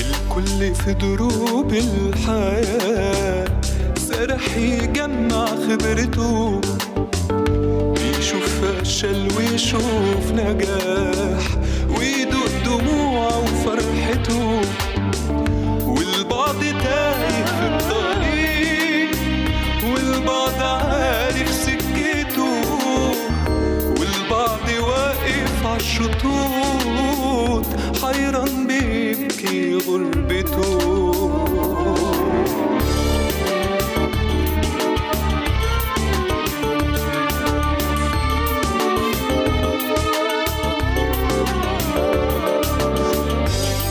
الكل في دروب الحياة سرح يجمع خبرته بيشوف فشل ويشوف نجاح ويدوق دموعه وفرحته شطوط حيران بيبكي غربته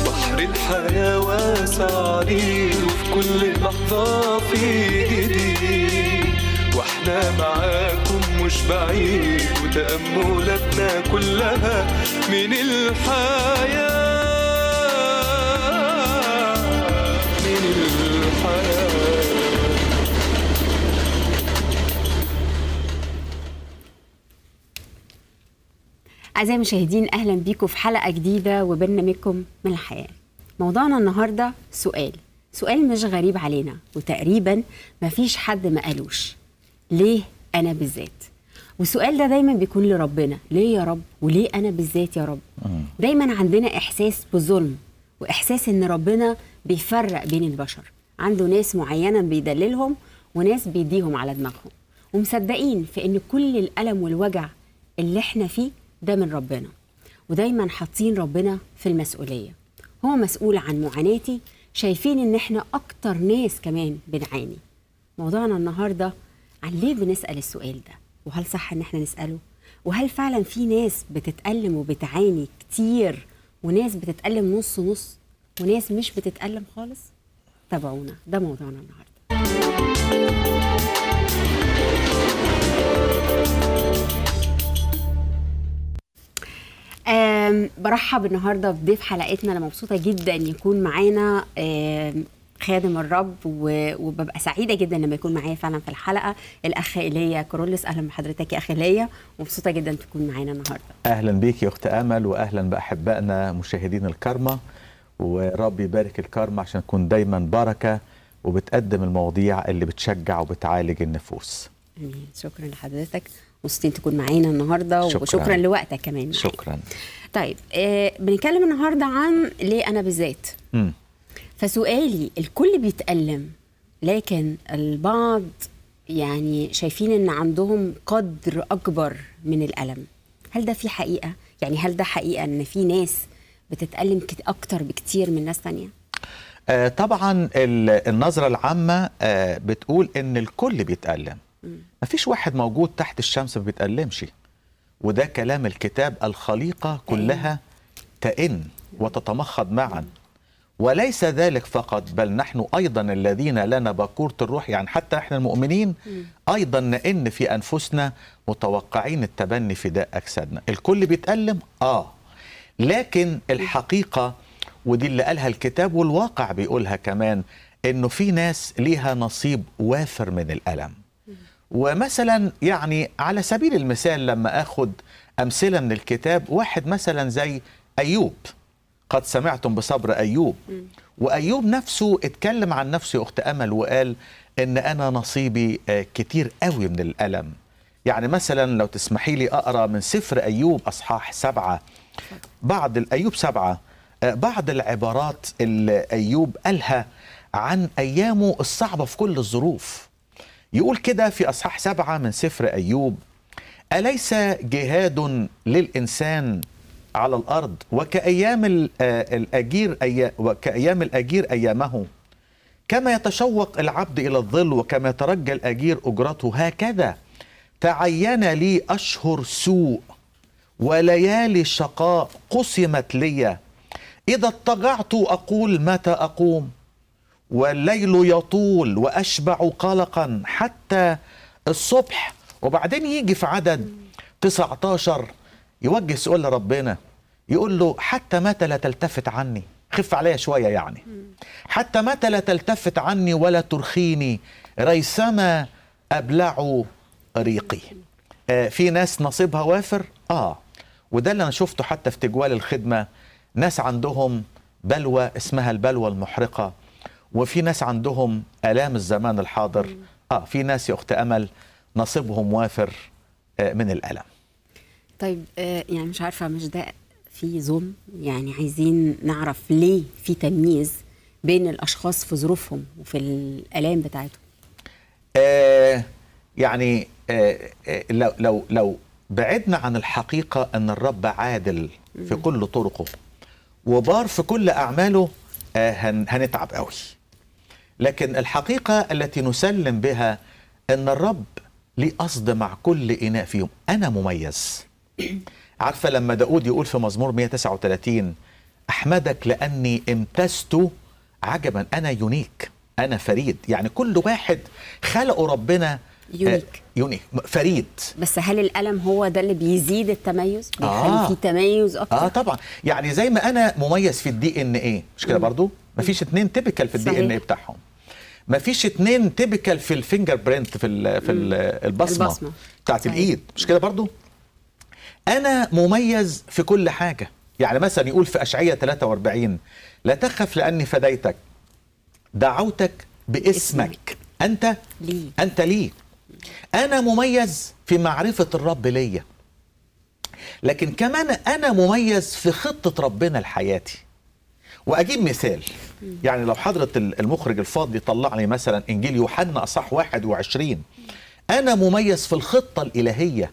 بحر الحياة واسع عليه وفي كل لحظة في جديد واحنا معاك مش بعيد وتأملاتنا كلها من الحياة من الحياة أعزائي المشاهدين أهلا بيكم في حلقة جديدة وبرنامجكم من الحياة موضوعنا النهاردة سؤال سؤال مش غريب علينا وتقريبا مفيش حد ما قالوش ليه انا بالذات والسؤال ده دايما بيكون لربنا ليه يا رب وليه انا بالذات يا رب دايما عندنا احساس بالظلم واحساس ان ربنا بيفرق بين البشر عنده ناس معينه بيدللهم وناس بيديهم على دماغهم ومصدقين في ان كل الالم والوجع اللي احنا فيه ده من ربنا ودايما حاطين ربنا في المسؤوليه هو مسؤول عن معاناتي شايفين ان احنا اكتر ناس كمان بنعاني موضوعنا النهارده عن ليه بنسال السؤال ده وهل صح ان احنا نساله وهل فعلا في ناس بتتالم وبتعاني كتير وناس بتتالم نص نص وناس مش بتتالم خالص تابعونا ده موضوعنا النهارده برحب النهارده بضيف حلقتنا انا مبسوطه جدا يكون معانا خادم الرب وببقى سعيده جدا لما يكون معايا فعلا في الحلقه الاخ ايليا كرولس اهلا بحضرتك يا اخ ايليا ومبسوطه جدا تكون معانا النهارده اهلا بيك يا اخت امل واهلا باحبائنا مشاهدين الكرمه ورب يبارك الكرمه عشان تكون دايما بركه وبتقدم المواضيع اللي بتشجع وبتعالج النفوس امين شكرا لحضرتك مبسوطين تكون معانا النهارده شكرا. وشكرا لوقتك كمان شكرا طيب آه بنتكلم النهارده عن ليه انا بالذات فسؤالي الكل بيتألم لكن البعض يعني شايفين ان عندهم قدر اكبر من الالم هل ده في حقيقه يعني هل ده حقيقه ان في ناس بتتالم اكتر بكتير من ناس تانية آه، طبعا النظره العامه آه، بتقول ان الكل بيتالم مفيش واحد موجود تحت الشمس ما بيتالمش وده كلام الكتاب الخليقه كلها أيوه. تئن وتتمخض معا وليس ذلك فقط بل نحن أيضا الذين لنا بكورة الروح يعني حتى إحنا المؤمنين أيضا نئن في أنفسنا متوقعين التبني فداء أجسادنا الكل بيتألم آه لكن الحقيقة ودي اللي قالها الكتاب والواقع بيقولها كمان إنه في ناس ليها نصيب وافر من الألم ومثلا يعني على سبيل المثال لما أخد أمثلة من الكتاب واحد مثلا زي أيوب قد سمعتم بصبر أيوب وأيوب نفسه اتكلم عن نفسه أخت أمل وقال إن أنا نصيبي آه، كتير قوي من الألم يعني مثلا لو تسمحي لي أقرأ من سفر أيوب أصحاح سبعة بعض أيوب سبعة آه، بعض العبارات اللي أيوب قالها عن أيامه الصعبة في كل الظروف يقول كده في أصحاح سبعة من سفر أيوب أليس جهاد للإنسان على الأرض وكأيام آه، الأجير أي وكأيام الأجير أيامه كما يتشوق العبد إلى الظل وكما يترجى الأجير أجرته هكذا تعين لي أشهر سوء وليالي شقاء قسمت لي إذا اضطجعت أقول متى أقوم والليل يطول وأشبع قلقا حتى الصبح وبعدين يجي في عدد 19 يوجه سؤال لربنا يقول له حتى متى لا تلتفت عني خف عليا شوية يعني حتى متى لا تلتفت عني ولا ترخيني ريثما أبلع ريقي آه في ناس نصيبها وافر آه وده اللي أنا شفته حتى في تجوال الخدمة ناس عندهم بلوى اسمها البلوى المحرقة وفي ناس عندهم آلام الزمان الحاضر آه في ناس يا أخت أمل نصيبهم وافر آه من الألم طيب آه، يعني مش عارفه مش ده في ظلم يعني عايزين نعرف ليه في تمييز بين الاشخاص في ظروفهم وفي الالام بتاعتهم آه يعني آه, آه، لو لو لو بعدنا عن الحقيقه ان الرب عادل في كل طرقه وبار في كل اعماله آه هنتعب قوي لكن الحقيقه التي نسلم بها ان الرب ليه قصد مع كل اناء فيهم انا مميز عارفة لما داود يقول في مزمور 139 أحمدك لأني امتزت عجبا أنا يونيك أنا فريد يعني كل واحد خلقه ربنا آه، يونيك يونيك فريد بس هل الالم هو ده اللي بيزيد التميز بيخلي آه. في تميز اكتر اه طبعا يعني زي ما انا مميز في الدي ان ايه مش كده برضو مفيش اتنين تيبيكال في الدي ان ايه بتاعهم مفيش اتنين تيبيكال في الفينجر برينت في في البصمه, البصمة. بتاعت الايد مش كده برضو أنا مميز في كل حاجة يعني مثلا يقول في أشعية 43 لا تخف لأني فديتك دعوتك باسمك أنت لي. أنت لي أنا مميز في معرفة الرب ليا لكن كمان أنا مميز في خطة ربنا لحياتي وأجيب مثال يعني لو حضرة المخرج الفاضل طلع لي مثلا إنجيل يوحنا أصح 21 أنا مميز في الخطة الإلهية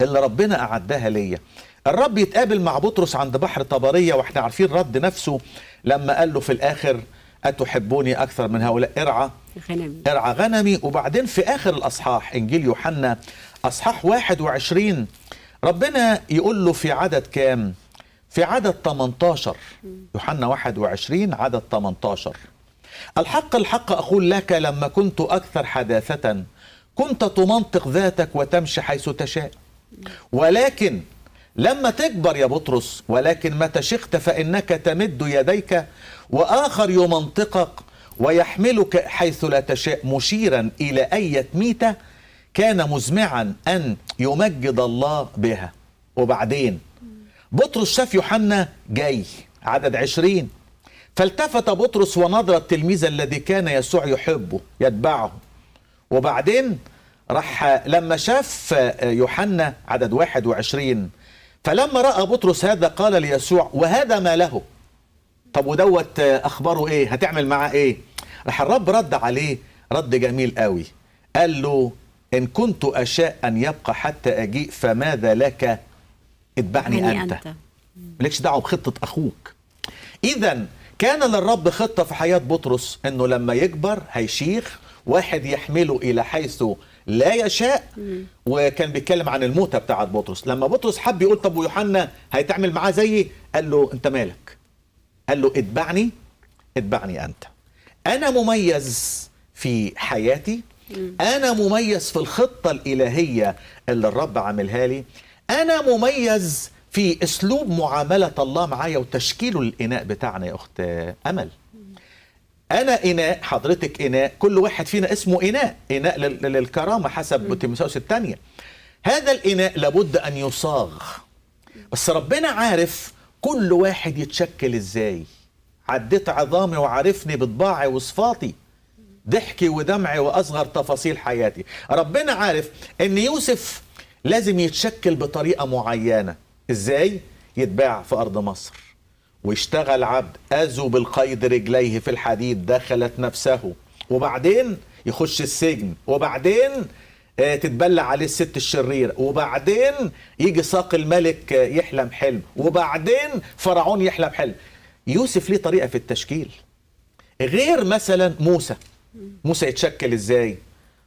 اللي ربنا أعدها ليا الرب يتقابل مع بطرس عند بحر طبرية واحنا عارفين رد نفسه لما قال له في الآخر أتحبوني أكثر من هؤلاء ارعى غنمي ارعى غنمي وبعدين في آخر الأصحاح إنجيل يوحنا أصحاح 21 ربنا يقول له في عدد كام؟ في عدد 18 يوحنا 21 عدد 18 الحق الحق أقول لك لما كنت أكثر حداثة كنت تمنطق ذاتك وتمشي حيث تشاء ولكن لما تكبر يا بطرس ولكن متى شخت فإنك تمد يديك وآخر يمنطقك ويحملك حيث لا تشاء مشيرا إلى أية ميتة كان مزمعا أن يمجد الله بها وبعدين بطرس شاف يوحنا جاي عدد عشرين فالتفت بطرس ونظر التلميذ الذي كان يسوع يحبه يتبعه وبعدين راح لما شاف يوحنا عدد 21 فلما راى بطرس هذا قال ليسوع وهذا ما له طب ودوت اخباره ايه هتعمل معاه ايه راح الرب رد عليه رد جميل قوي قال له ان كنت اشاء ان يبقى حتى اجيء فماذا لك اتبعني انت, أنت. ملكش دعوه بخطه اخوك اذا كان للرب خطه في حياه بطرس انه لما يكبر هيشيخ واحد يحمله الى حيث لا يشاء وكان بيتكلم عن الموتة بتاعت بطرس لما بطرس حب يقول طب ويوحنا هيتعمل معاه زيي قال له انت مالك قال له اتبعني اتبعني انت انا مميز في حياتي انا مميز في الخطة الالهية اللي الرب عاملها لي انا مميز في اسلوب معاملة الله معايا وتشكيله الاناء بتاعنا يا اخت امل انا اناء حضرتك اناء كل واحد فينا اسمه اناء اناء للكرامه حسب تيموثاوس الثانيه هذا الاناء لابد ان يصاغ بس ربنا عارف كل واحد يتشكل ازاي عديت عظامي وعارفني بطباعي وصفاتي ضحكي ودمعي واصغر تفاصيل حياتي ربنا عارف ان يوسف لازم يتشكل بطريقه معينه ازاي يتباع في ارض مصر واشتغل عبد أزو بالقيد رجليه في الحديد دخلت نفسه وبعدين يخش السجن وبعدين آه، تتبلى عليه الست الشريرة وبعدين يجي ساق الملك آه، يحلم حلم وبعدين فرعون يحلم حلم يوسف ليه طريقة في التشكيل غير مثلا موسى موسى يتشكل ازاي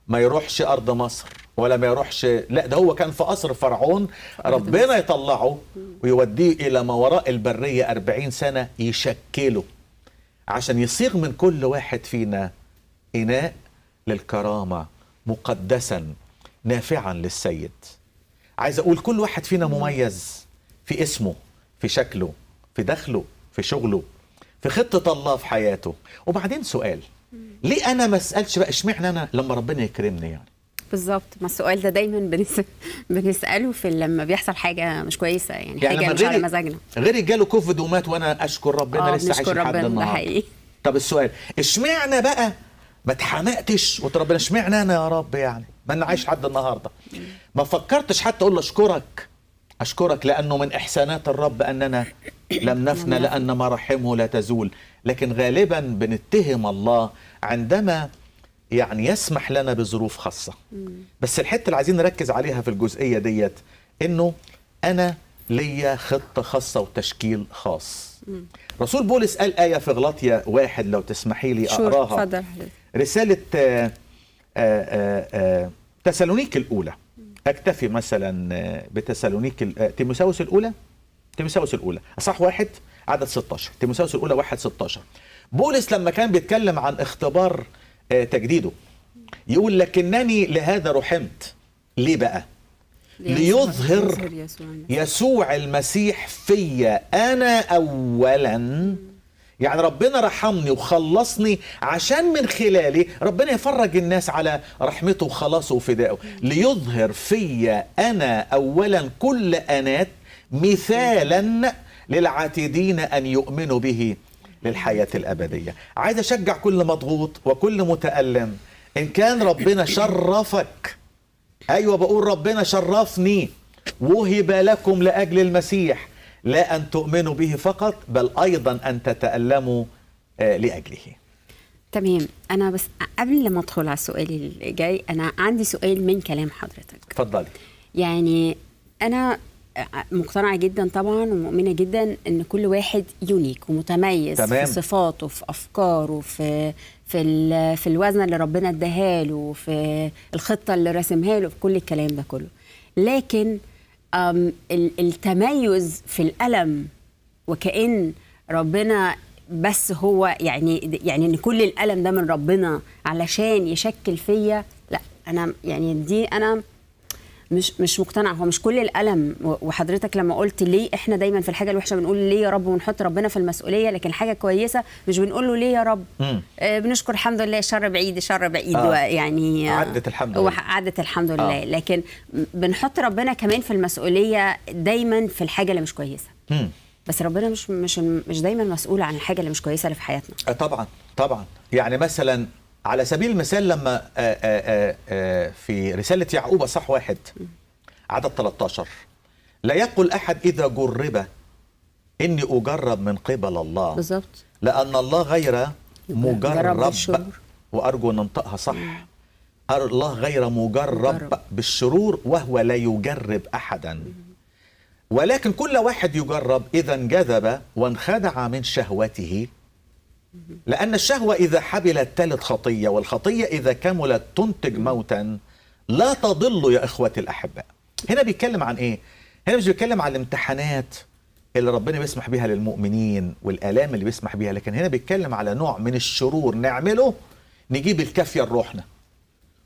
ما يروحش أرض مصر ولا ما يروحش لا ده هو كان في قصر فرعون ربنا يطلعه ويوديه الى ما وراء البريه 40 سنه يشكله عشان يصيغ من كل واحد فينا اناء للكرامه مقدسا نافعا للسيد عايز اقول كل واحد فينا مميز في اسمه في شكله في دخله في شغله في خطه الله في حياته وبعدين سؤال ليه انا ما اسالش بقى اشمعنى انا لما ربنا يكرمني يعني بالظبط ما السؤال ده دايما بنس... بنساله في لما بيحصل حاجه مش كويسه يعني, يعني حاجه مش على مزاجنا غيري جاله كوفيد ومات وانا اشكر ربنا آه، لسه عايش لحد النهارده حقيقي طب السؤال اشمعنى بقى ما اتحمقتش قلت ربنا اشمعنى انا يا رب يعني ما انا عايش لحد النهارده ما فكرتش حتى اقول له اشكرك اشكرك لانه من احسانات الرب اننا لم نفنى لان مراحمه لا تزول لكن غالبا بنتهم الله عندما يعني يسمح لنا بظروف خاصه بس الحته اللي عايزين نركز عليها في الجزئيه ديت انه انا ليا خطه خاصه وتشكيل خاص رسول بولس قال ايه في غلطية واحد لو تسمحي لي اقراها رساله آه، آه، آه، تسالونيك الاولى اكتفي مثلا بتسالونيك تيموساوس الاولى تيموساوس الاولى اصح واحد عدد 16 تيموساوس الاولى واحد 16 بولس لما كان بيتكلم عن اختبار آه، تجديده يقول لكنني لهذا رحمت ليه بقى ليظهر يسوع المسيح فيا انا اولا يعني ربنا رحمني وخلصني عشان من خلالي ربنا يفرج الناس على رحمته وخلاصه وفدائه ليظهر فيا انا اولا كل انات مثالا للعاتدين ان يؤمنوا به للحياة الأبدية عايز أشجع كل مضغوط وكل متألم إن كان ربنا شرفك أيوة بقول ربنا شرفني وهب لكم لأجل المسيح لا أن تؤمنوا به فقط بل أيضا أن تتألموا آه، لأجله تمام أنا بس قبل ما أدخل على السؤال اللي جاي أنا عندي سؤال من كلام حضرتك اتفضلي يعني أنا مقتنعه جدا طبعا ومؤمنه جدا ان كل واحد يونيك ومتميز تمام. في صفاته في افكاره في في في الوزن اللي ربنا اداها له في الخطه اللي راسمها له في كل الكلام ده كله لكن التميز في الالم وكأن ربنا بس هو يعني يعني ان كل الالم ده من ربنا علشان يشكل فيا لا انا يعني دي انا مش مش مقتنعه هو مش كل الالم وحضرتك لما قلت ليه احنا دايما في الحاجه الوحشه بنقول ليه يا رب ونحط ربنا في المسؤوليه لكن حاجه كويسه مش بنقول له ليه يا رب آه بنشكر الحمد لله شر بعيد شر بعيد آه. يعني عدت الحمد لله عدت الحمد آه. لله آه. لكن بنحط ربنا كمان في المسؤوليه دايما في الحاجه اللي مش كويسه مم. بس ربنا مش مش مش دايما مسؤول عن الحاجه اللي مش كويسه اللي في حياتنا آه، طبعا طبعا يعني مثلا على سبيل المثال لما آآ آه، آآ آه، آه، في رسالة يعقوب صح واحد عدد 13 لا يقل أحد إذا جرب إني أجرب من قبل الله بالظبط لأن الله غير مجرب وأرجو أن أنطقها صح الله غير مجرب بالشرور وهو لا يجرب أحدا ولكن كل واحد يجرب إذا انجذب وانخدع من شهوته لأن الشهوة إذا حبلت تلت خطية والخطية إذا كملت تنتج موتا لا تضل يا إخوتي الأحباء هنا بيتكلم عن إيه؟ هنا مش بيتكلم عن الامتحانات اللي ربنا بيسمح بيها للمؤمنين والآلام اللي بيسمح بيها لكن هنا بيتكلم على نوع من الشرور نعمله نجيب الكافية لروحنا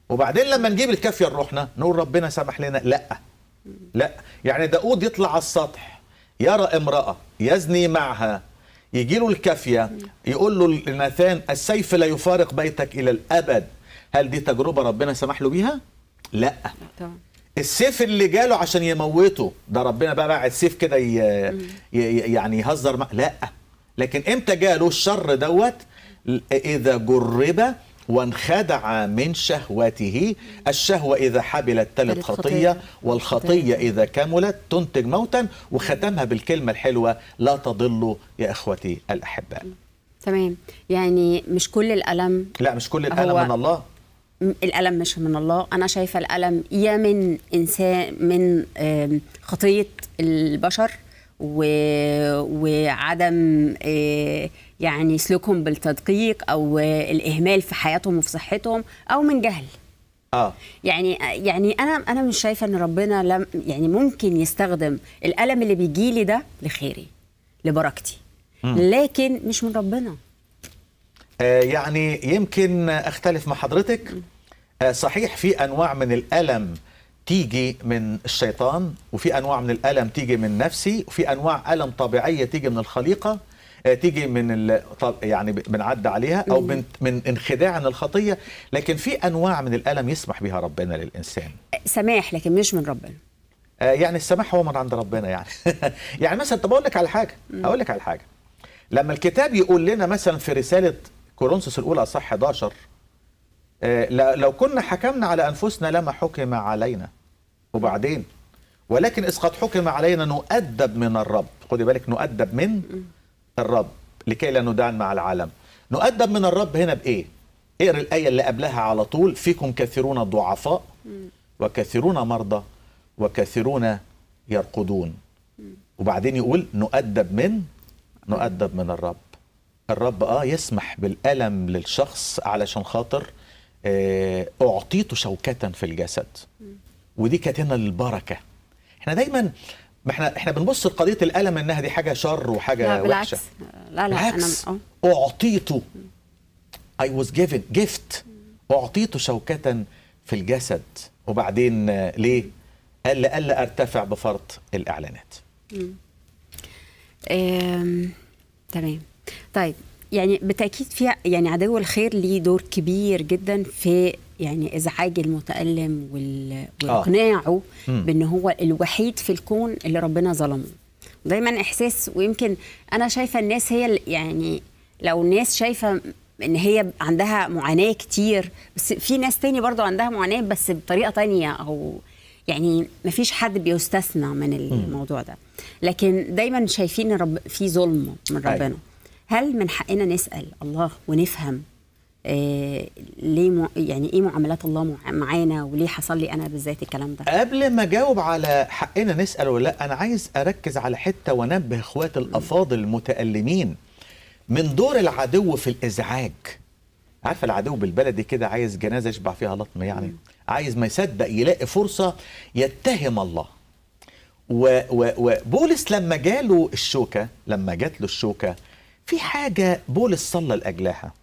وبعدين لما نجيب الكافية لروحنا نقول ربنا سمح لنا لا لا يعني داود يطلع على السطح يرى امرأة يزني معها يجي له الكافيه يقول له لناثان السيف لا يفارق بيتك الى الابد هل دي تجربه ربنا سمح له بيها لا طبعا. السيف اللي جاله عشان يموته ده ربنا بقى بقى سيف كده يعني يهزر مع لا لكن امتى جاله الشر دوت اذا جرب وانخدع من شهوته الشهوة إذا حبلت تلت خطية والخطية إذا كملت تنتج موتا وختمها بالكلمة الحلوة لا تضلوا يا إخوتي الأحباء تمام يعني مش كل الألم لا مش كل الألم من الله الألم مش من الله أنا شايفة الألم يا من إنسان من خطية البشر وعدم آه، يعني سلوكهم بالتدقيق او الاهمال في حياتهم وفي صحتهم او من جهل اه يعني يعني انا انا مش شايفه ان ربنا لم يعني ممكن يستخدم الالم اللي بيجي لي ده لخيري لبركتي م. لكن مش من ربنا آه يعني يمكن اختلف مع حضرتك آه صحيح في انواع من الالم تيجي من الشيطان وفي انواع من الالم تيجي من نفسي وفي انواع الم طبيعيه تيجي من الخليقه آه، تيجي من يعني بنعدى عليها او من من انخداع عن الخطيه لكن في انواع من الالم يسمح بها ربنا للانسان آه، سماح لكن مش من ربنا آه، يعني السماح هو من عند ربنا يعني يعني مثلا طب اقول لك على حاجه اقول لك على حاجه لما الكتاب يقول لنا مثلا في رساله كورنثوس الاولى اصح 11 لو كنا حكمنا على انفسنا لما حكم علينا وبعدين ولكن إذ قد حكم علينا نؤدب من الرب خدي بالك نؤدب من الرب لكي لا ندان مع العالم نؤدب من الرب هنا بايه اقرا الايه اللي قبلها على طول فيكم كثيرون ضعفاء وكثيرون مرضى وكثيرون يرقدون وبعدين يقول نؤدب من نؤدب من الرب الرب اه يسمح بالالم للشخص علشان خاطر آه اعطيته شوكه في الجسد ودي كانت هنا البركه احنا دايما ما احنا احنا بنبص لقضيه الالم انها دي حاجه شر وحاجه لا بالعكس. وحشه لا لا بالعكس انا اعطيته اي واز جيفن جيفت اعطيته شوكه في الجسد وبعدين ليه قال الا ارتفع بفرط الاعلانات تمام طيب يعني بالتاكيد فيها يعني عدو الخير ليه دور كبير جدا في يعني ازعاج المتالم آه. واقناعه آه. بان هو الوحيد في الكون اللي ربنا ظلمه دايما احساس ويمكن انا شايفه الناس هي يعني لو الناس شايفه ان هي عندها معاناه كتير بس في ناس تاني برضو عندها معاناه بس بطريقه تانية او يعني ما فيش حد بيستثنى من الموضوع ده لكن دايما شايفين رب في ظلم من أيوة. ربنا هل من حقنا نسال الله ونفهم آه، ليه ليه يعني ايه معاملات الله معانا وليه حصل لي انا بالذات الكلام ده قبل ما اجاوب على حقنا نسال ولا لا انا عايز اركز على حته وانبه اخوات الافاضل المتالمين من دور العدو في الازعاج عارفه العدو بالبلدي كده عايز جنازه يشبع فيها لطمه يعني عايز ما يصدق يلاقي فرصه يتهم الله وبولس لما جاله الشوكه لما جات له الشوكه في حاجه بولس صلى لاجلها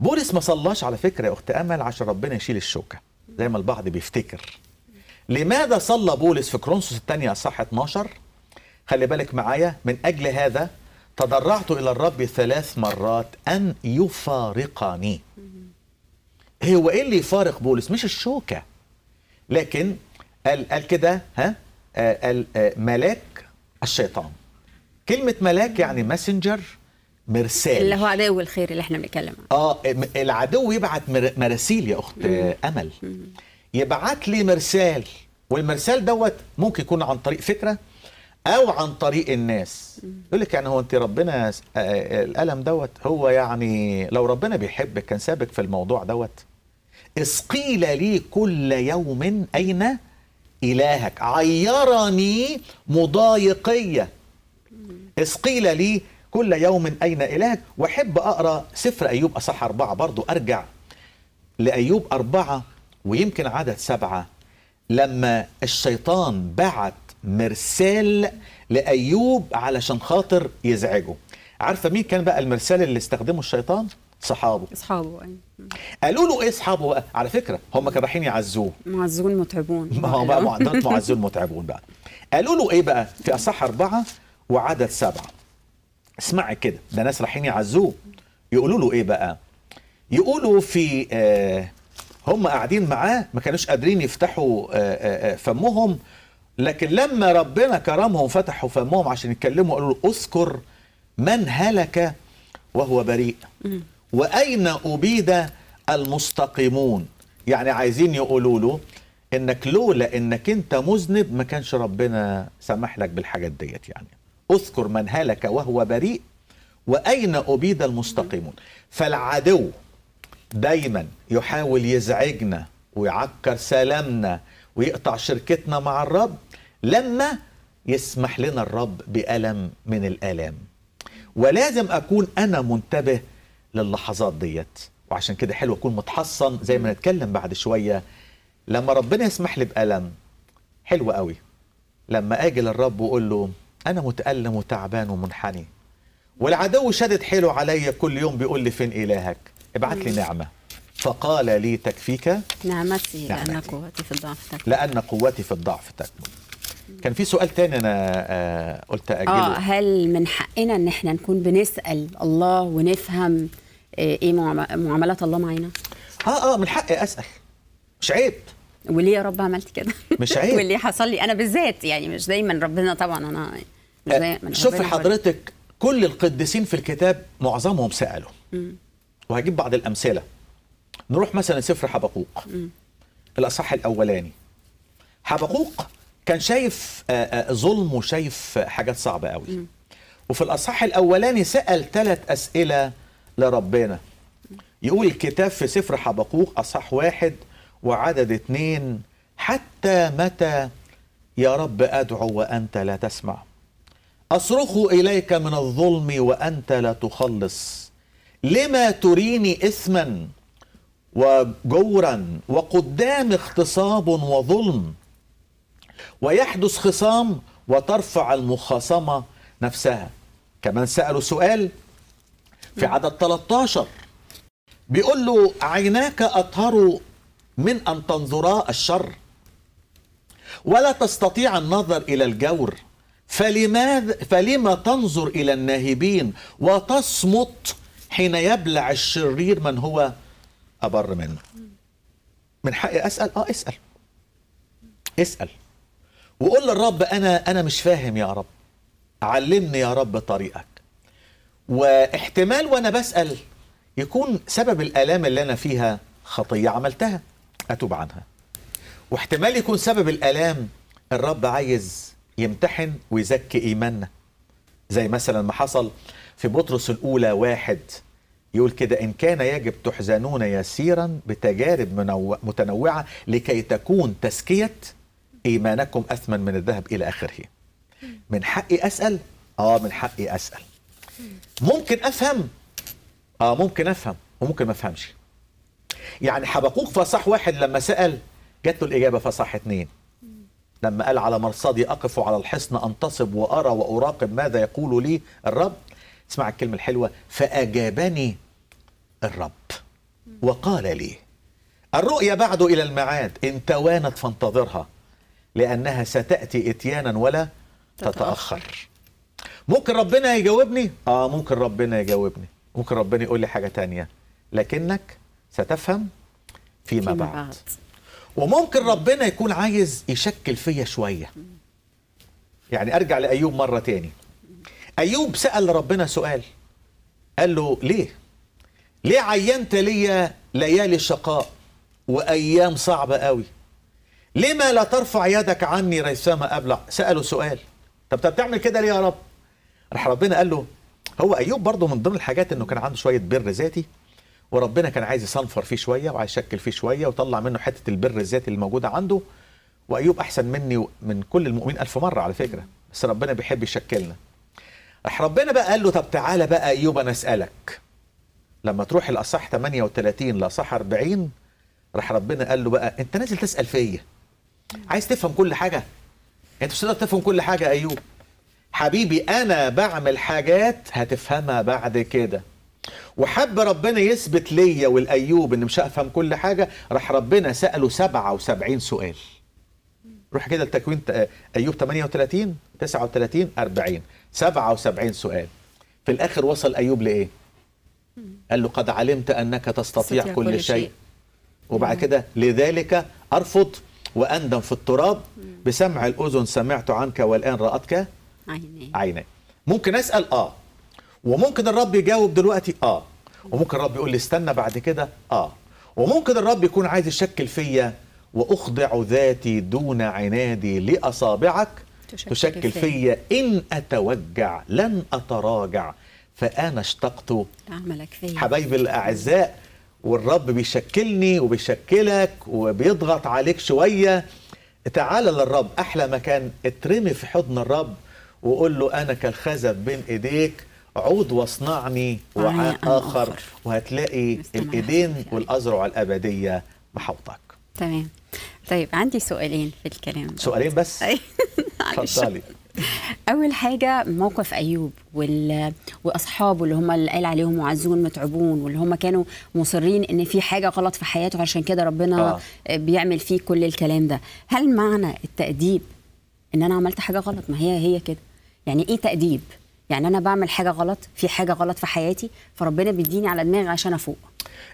بولس ما صلاش على فكره يا اخت امل عشان ربنا يشيل الشوكه زي ما البعض بيفتكر لماذا صلى بولس في كرونسوس الثانيه صح 12 خلي بالك معايا من اجل هذا تضرعت الى الرب ثلاث مرات ان يفارقني هو ايه اللي يفارق بولس مش الشوكه لكن قال قال كده ها آه، قال آه، ملاك الشيطان كلمه ملاك يعني ماسنجر مرسال اللي هو عدو الخير اللي احنا بنتكلم عنه اه العدو يبعت مراسيل يا اخت مم. امل يبعت لي مرسال والمرسال دوت ممكن يكون عن طريق فكره او عن طريق الناس يقول لك يعني هو انت ربنا آه، آه، الالم دوت هو يعني لو ربنا بيحبك كان سابك في الموضوع دوت اسقيل لي كل يوم اين الهك عيرني مضايقيه اسقيل لي كل يوم أين إلهك وأحب أقرأ سفر أيوب أصح أربعة برضو أرجع لأيوب أربعة ويمكن عدد سبعة لما الشيطان بعت مرسال لأيوب علشان خاطر يزعجه عارفة مين كان بقى المرسال اللي استخدمه الشيطان؟ صحابه اصحابه أيوه. قالوا له ايه اصحابه بقى على فكره هم كانوا رايحين يعزوه معزون متعبون ما هو بقى معزون متعبون بقى قالوا له ايه بقى في اصح اربعه وعدد سبعه اسمعي كده ده ناس رايحين يعزوه يقولوا له ايه بقى يقولوا في آه هم قاعدين معاه ما كانوش قادرين يفتحوا آه آه, آه، فمهم لكن لما ربنا كرمهم فتحوا فمهم عشان يتكلموا قالوا له اذكر من هلك وهو بريء واين ابيد المستقيمون يعني عايزين يقولوا له انك لولا انك انت مذنب ما كانش ربنا سمح لك بالحاجات ديت يعني اذكر من هلك وهو بريء وأين أبيد المستقيمون فالعدو دايما يحاول يزعجنا ويعكر سلامنا ويقطع شركتنا مع الرب لما يسمح لنا الرب بألم من الآلام ولازم أكون أنا منتبه للحظات ديت وعشان كده حلو أكون متحصن زي ما نتكلم بعد شوية لما ربنا يسمح لي بألم حلو قوي لما أجي للرب وأقول له أنا متألم وتعبان ومنحني والعدو شدد حيله علي كل يوم بيقول لي فين إلهك ابعت لي نعمة فقال لي تكفيك نعمتي, نعمتي. لأن قوتي في الضعف تكمن لأن قوتي في الضعف تكمن كان في سؤال تاني أنا آه، قلت أجله آه هل من حقنا إن إحنا نكون بنسأل الله ونفهم آه، إيه معاملات الله معانا؟ آه آه من حقي أسأل مش عيب وليه يا رب عملت كده مش عيب وليه حصل لي انا بالذات يعني مش دايما ربنا طبعا انا مش دايما شوف حضرتك كل القديسين في الكتاب معظمهم سالوا وهجيب بعض الامثله نروح مثلا سفر حبقوق م. الاصح الاولاني حبقوق كان شايف آه، آه، ظلم وشايف حاجات صعبه قوي وفي الاصح الاولاني سال ثلاث اسئله لربنا يقول الكتاب في سفر حبقوق اصح واحد وعدد اثنين حتى متى يا رب أدعو وأنت لا تسمع أصرخ إليك من الظلم وأنت لا تخلص لما تريني إثما وجورا وقدام اغتصاب وظلم ويحدث خصام وترفع المخاصمة نفسها كمان سألوا سؤال في عدد 13 بيقول له عيناك اطهروا من أن تنظرا الشر ولا تستطيع النظر إلى الجور فلماذا فلما تنظر إلى الناهبين وتصمت حين يبلع الشرير من هو أبر منه من حقي أسأل آه اسأل اسأل وقول للرب أنا أنا مش فاهم يا رب علمني يا رب طريقك واحتمال وأنا بسأل يكون سبب الآلام اللي أنا فيها خطية عملتها أتوب عنها واحتمال يكون سبب الآلام الرب عايز يمتحن ويزكي إيماننا زي مثلا ما حصل في بطرس الأولى واحد يقول كده إن كان يجب تحزنون يسيرا بتجارب متنوعة لكي تكون تزكية إيمانكم أثمن من الذهب إلى آخره من حقي أسأل؟ آه من حقي أسأل ممكن أفهم؟ آه ممكن أفهم وممكن ما أفهمش يعني حبقوق فصح واحد لما سال جات له الاجابه فصح اثنين لما قال على مرصدي اقف على الحصن انتصب وارى واراقب ماذا يقول لي الرب اسمع الكلمه الحلوه فاجابني الرب وقال لي الرؤيا بعد الى المعاد ان توانت فانتظرها لانها ستاتي اتيانا ولا تتاخر ممكن ربنا يجاوبني اه ممكن ربنا يجاوبني ممكن ربنا يقول لي حاجه تانية لكنك ستفهم فيما, فيما بعد. بعد وممكن ربنا يكون عايز يشكل فيا شويه يعني ارجع لايوب مره تاني ايوب سال ربنا سؤال قال له ليه ليه عينت ليا ليالي الشقاء وايام صعبه قوي لما لا ترفع يدك عني ريثما ابلع ساله سؤال طب طب تعمل كده ليه يا رب راح ربنا قال له هو ايوب برضه من ضمن الحاجات انه كان عنده شويه بر ذاتي وربنا كان عايز يصنفر فيه شويه وعايز يشكل فيه شويه وطلع منه حته البر الذاتي اللي موجودة عنده وايوب احسن مني من كل المؤمنين ألف مره على فكره بس ربنا بيحب يشكلنا راح ربنا بقى قال له طب تعالى بقى ايوب انا اسالك لما تروح لاصح 38 لاصح 40 راح ربنا قال له بقى انت نازل تسال فيا عايز تفهم كل حاجه انت مش تفهم كل حاجه ايوب حبيبي انا بعمل حاجات هتفهمها بعد كده وحب ربنا يثبت ليا والايوب ان مش هفهم كل حاجه راح ربنا ساله 77 سؤال روح كده لتكوين آه، ايوب 38 39 40 77 سؤال في الاخر وصل ايوب لايه قال له قد علمت انك تستطيع كل, كل شيء, وبعد كده لذلك ارفض واندم في التراب بسمع الاذن سمعت عنك والان راتك عيني ممكن اسال اه وممكن الرب يجاوب دلوقتي اه وممكن الرب يقول لي استنى بعد كده اه وممكن الرب يكون عايز يشكل فيا واخضع ذاتي دون عنادي لاصابعك تشكل, تشكل فيا ان اتوجع لن اتراجع فانا اشتقت اعملك فيا حبايبي الاعزاء والرب بيشكلني وبيشكلك وبيضغط عليك شويه تعال للرب احلى مكان اترمي في حضن الرب وقول له انا كالخزف بين ايديك عود واصنعني وعاء آخر, آخر وهتلاقي الإيدين والأذرع الأبدية بحوطك تمام طيب عندي سؤالين في الكلام ده. سؤالين بس اتفضلي اول حاجه موقف ايوب وال... واصحابه اللي هم اللي قال عليهم معزون متعبون واللي هم كانوا مصرين ان في حاجه غلط في حياته عشان كده ربنا آه. بيعمل فيه كل الكلام ده هل معنى التاديب ان انا عملت حاجه غلط ما هي هي كده يعني ايه تاديب يعني انا بعمل حاجه غلط في حاجه غلط في حياتي فربنا بيديني على دماغي عشان افوق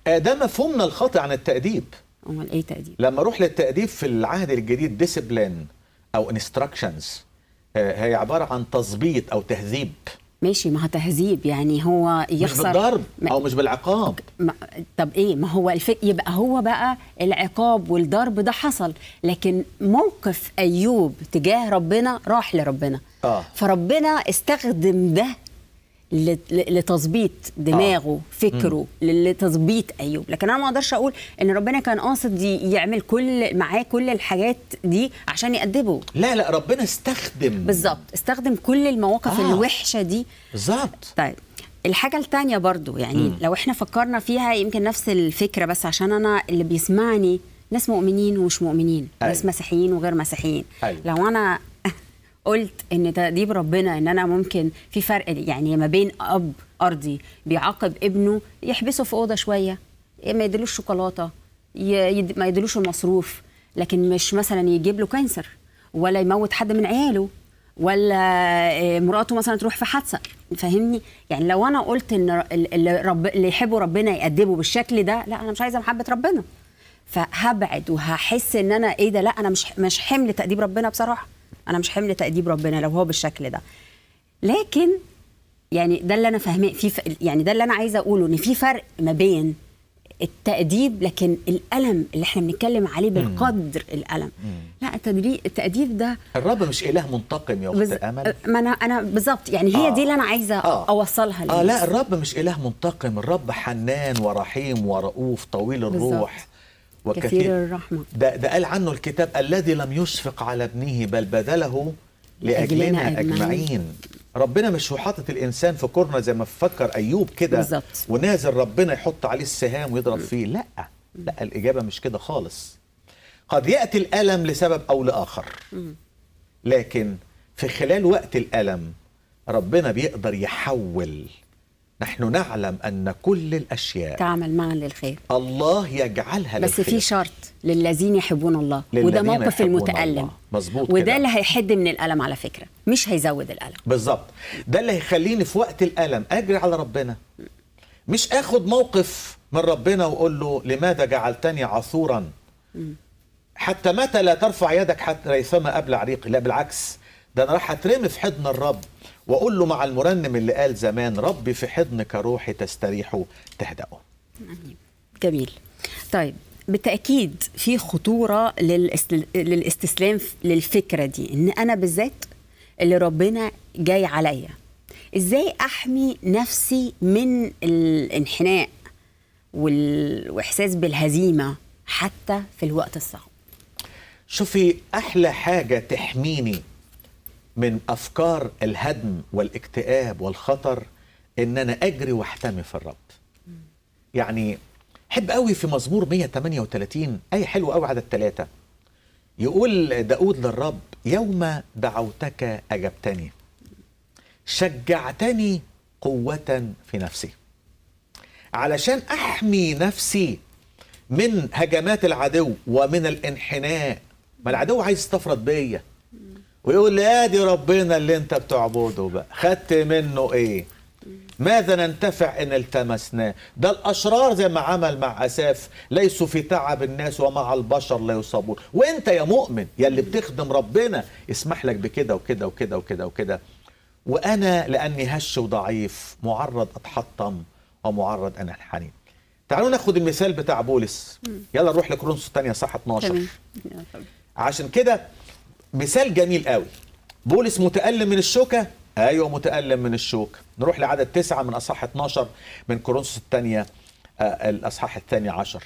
آه، ده مفهومنا الخاطئ عن التاديب امال ايه تاديب لما اروح للتاديب في العهد الجديد ديسيبلين او انستراكشنز آه، هي عباره عن تظبيط او تهذيب ماشي ما هو تهذيب يعني هو يخسر مش بالضرب او مش بالعقاب ما طب ايه ما هو الفك يبقى هو بقى العقاب والضرب ده حصل لكن موقف ايوب تجاه ربنا راح لربنا آه. فربنا استخدم ده لتظبيط دماغه آه. فكره لتظبيط ايوب لكن انا ما اقدرش اقول ان ربنا كان قاصد يعمل كل معاه كل الحاجات دي عشان يأدبه لا لا ربنا استخدم بالظبط استخدم كل المواقف آه. الوحشه دي بالظبط طيب الحاجة التانية برضو يعني م. لو احنا فكرنا فيها يمكن نفس الفكرة بس عشان أنا اللي بيسمعني ناس مؤمنين ومش مؤمنين أي. أيوه. ناس مسيحيين وغير مسيحيين أي. أيوه. لو أنا قلت ان تأديب ربنا ان انا ممكن في فرق يعني ما بين اب ارضي بيعاقب ابنه يحبسه في اوضه شويه ما يديلوش شوكولاته يد... ما يديلوش المصروف لكن مش مثلا يجيب له كانسر ولا يموت حد من عياله ولا آه، مراته مثلا تروح في حادثه فاهمني يعني لو انا قلت ان اللي, رب... اللي يحبوا ربنا يأدبوا بالشكل ده لا انا مش عايزه محبه ربنا فهبعد وهحس ان انا ايه ده لا انا مش مش حمل تأديب ربنا بصراحه انا مش حمل تاديب ربنا لو هو بالشكل ده لكن يعني ده اللي انا فاهمه في ف... يعني ده اللي انا عايزه اقوله ان في فرق ما بين التأديب لكن الألم اللي احنا بنتكلم عليه بالقدر الألم مم. لا التأديب ده الرب مش إله منتقم يا أخت بز... أمل ما أنا أنا بالظبط يعني هي آه. دي اللي أنا عايزة آه. أوصلها للناس. آه لا الرب مش إله منتقم الرب حنان ورحيم ورؤوف طويل الروح بالزبط. وكثير, كثير الرحمة ده, ده قال عنه الكتاب الذي لم يشفق على ابنه بل بذله لأجلنا أجمعين, ربنا مش حاطط الانسان في كورنر زي ما فكر ايوب كده ونازل ربنا يحط عليه السهام ويضرب فيه لا لا الاجابه مش كده خالص قد ياتي الالم لسبب او لاخر لكن في خلال وقت الالم ربنا بيقدر يحول نحن نعلم أن كل الأشياء تعمل معا للخير الله يجعلها بس للخير بس في شرط للذين يحبون الله وده موقف المتألم مظبوط وده كده. اللي هيحد من الألم على فكرة مش هيزود الألم بالظبط ده اللي هيخليني في وقت الألم أجري على ربنا مش أخد موقف من ربنا وأقول له لماذا جعلتني عثورا حتى متى لا ترفع يدك حتى ريثما قبل عريقي لا بالعكس ده أنا راح أترمي في حضن الرب واقول له مع المرنم اللي قال زمان ربي في حضنك روحي تستريح تهدأه جميل طيب بالتاكيد في خطوره للاستسلام للفكره دي ان انا بالذات اللي ربنا جاي عليا ازاي احمي نفسي من الانحناء والاحساس بالهزيمه حتى في الوقت الصعب شوفي احلى حاجه تحميني من افكار الهدم والاكتئاب والخطر ان انا اجري واحتمي في الرب يعني حب قوي في مزمور 138 اي حلو قوي عدد ثلاثة يقول داود للرب يوم دعوتك اجبتني شجعتني قوه في نفسي علشان احمي نفسي من هجمات العدو ومن الانحناء ما العدو عايز يستفرد بيا ويقول لي ادي ربنا اللي انت بتعبده بقى خدت منه ايه ماذا ننتفع ان التمسناه ده الاشرار زي ما عمل مع اساف ليسوا في تعب الناس ومع البشر لا يصابون وانت يا مؤمن يا اللي بتخدم ربنا اسمح لك بكده وكده وكده وكده وكده وانا لاني هش وضعيف معرض اتحطم ومعرض انا الحنين تعالوا ناخد المثال بتاع بولس يلا نروح لكرونس الثانيه صح 12 عشان كده مثال جميل قوي بولس متألم من الشوكة أيوة متألم من الشوكة نروح لعدد تسعة من أصحاح 12 من كورنثوس الثانية آه، الأصحاح الثاني عشر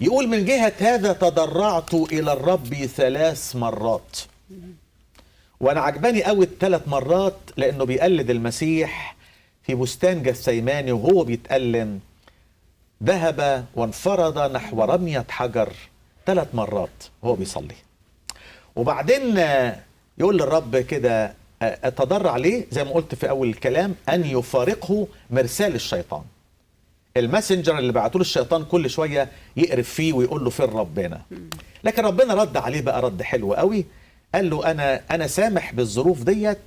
يقول من جهة هذا تضرعت إلى الرب ثلاث مرات وأنا عجباني قوي الثلاث مرات لأنه بيقلد المسيح في بستان جثيماني وهو بيتألم ذهب وانفرد نحو رمية حجر ثلاث مرات وهو بيصلي وبعدين يقول للرب كده اتضرع ليه زي ما قلت في اول الكلام ان يفارقه مرسال الشيطان الماسنجر اللي بعته له الشيطان كل شويه يقرف فيه ويقول له فين ربنا لكن ربنا رد عليه بقى رد حلو قوي قال له انا انا سامح بالظروف ديت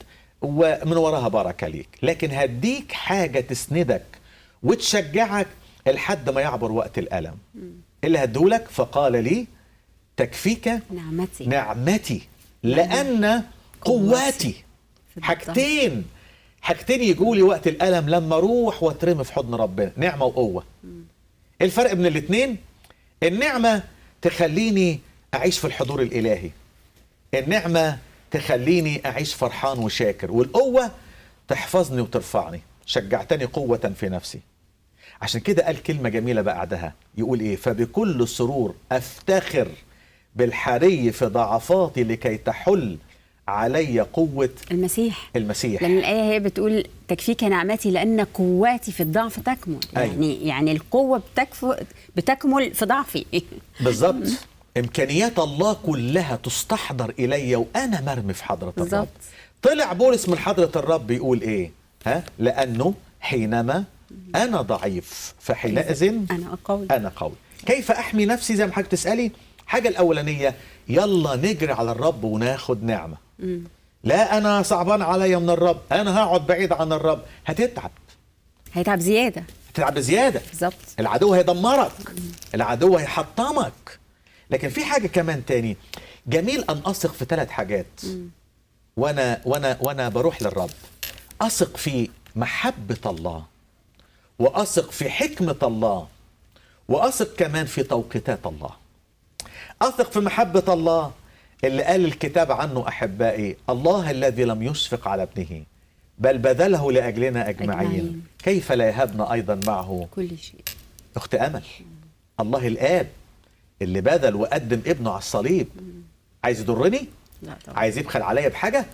ومن وراها بركه ليك لكن هديك حاجه تسندك وتشجعك لحد ما يعبر وقت الالم اللي هديهولك فقال لي تكفيك نعمتي نعمتي لأن قواتي حاجتين حاجتين يجوا لي وقت الألم لما أروح وأترمي في حضن ربنا نعمة وقوة الفرق بين الاتنين النعمة تخليني أعيش في الحضور الإلهي النعمة تخليني أعيش فرحان وشاكر والقوة تحفظني وترفعني شجعتني قوة في نفسي عشان كده قال كلمة جميلة بعدها يقول إيه فبكل سرور أفتخر بالحري في ضعفاتي لكي تحل علي قوة المسيح المسيح لأن الآية هي بتقول تكفيك نعمتي لأن قواتي في الضعف تكمل أيوة. يعني يعني القوة بتكف... بتكمل في ضعفي بالظبط إمكانيات الله كلها تستحضر إلي وأنا مرمي في حضرة بالزبط. الرب طلع بولس من حضرة الرب بيقول إيه ها لأنه حينما أنا ضعيف فحينئذ أنا قوي أنا قوي كيف أحمي نفسي زي ما حضرتك تسألي حاجة الأولانية يلا نجري على الرب وناخد نعمة لا أنا صعبان عليا من الرب أنا هقعد بعيد عن الرب هتتعب هيتعب زيادة هتتعب زيادة بالظبط العدو هيدمرك العدو هيحطمك لكن في حاجة كمان تاني جميل أن أثق في ثلاث حاجات وأنا وأنا وأنا بروح للرب أثق في محبة الله وأثق في حكمة الله وأثق كمان في توقيتات الله أثق في محبة الله اللي قال الكتاب عنه أحبائي الله الذي لم يشفق على ابنه بل بذله لأجلنا أجمعين, أجمعين. كيف لا يهبنا أيضا معه كل شيء أخت أمل الله الآب اللي بذل وقدم ابنه على الصليب عايز يضرني لا طبعا. عايز يبخل عليا بحاجة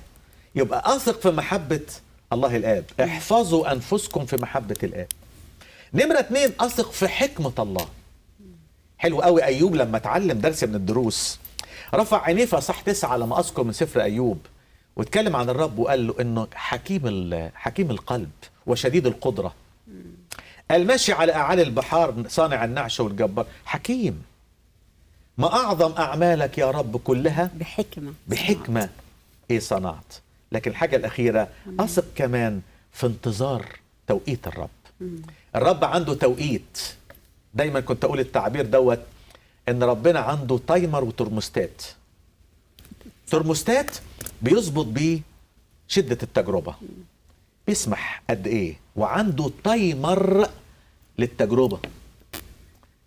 يبقى أثق في محبة الله الآب احفظوا أنفسكم في محبة الآب نمرة اثنين أثق في حكمة الله حلو قوي ايوب لما اتعلم درس من الدروس رفع عينيه في اصح تسعه لما اذكر من سفر ايوب واتكلم عن الرب وقال له انه حكيم حكيم القلب وشديد القدره المشي على اعالي البحار صانع النعش والجبار حكيم ما اعظم اعمالك يا رب كلها بحكمه بحكمه صنعت. ايه صنعت لكن الحاجه الاخيره مم. اثق كمان في انتظار توقيت الرب مم. الرب عنده توقيت دايما كنت اقول التعبير دوت ان ربنا عنده تايمر وترموستات ترموستات بيظبط بيه شده التجربه بيسمح قد ايه وعنده تايمر للتجربه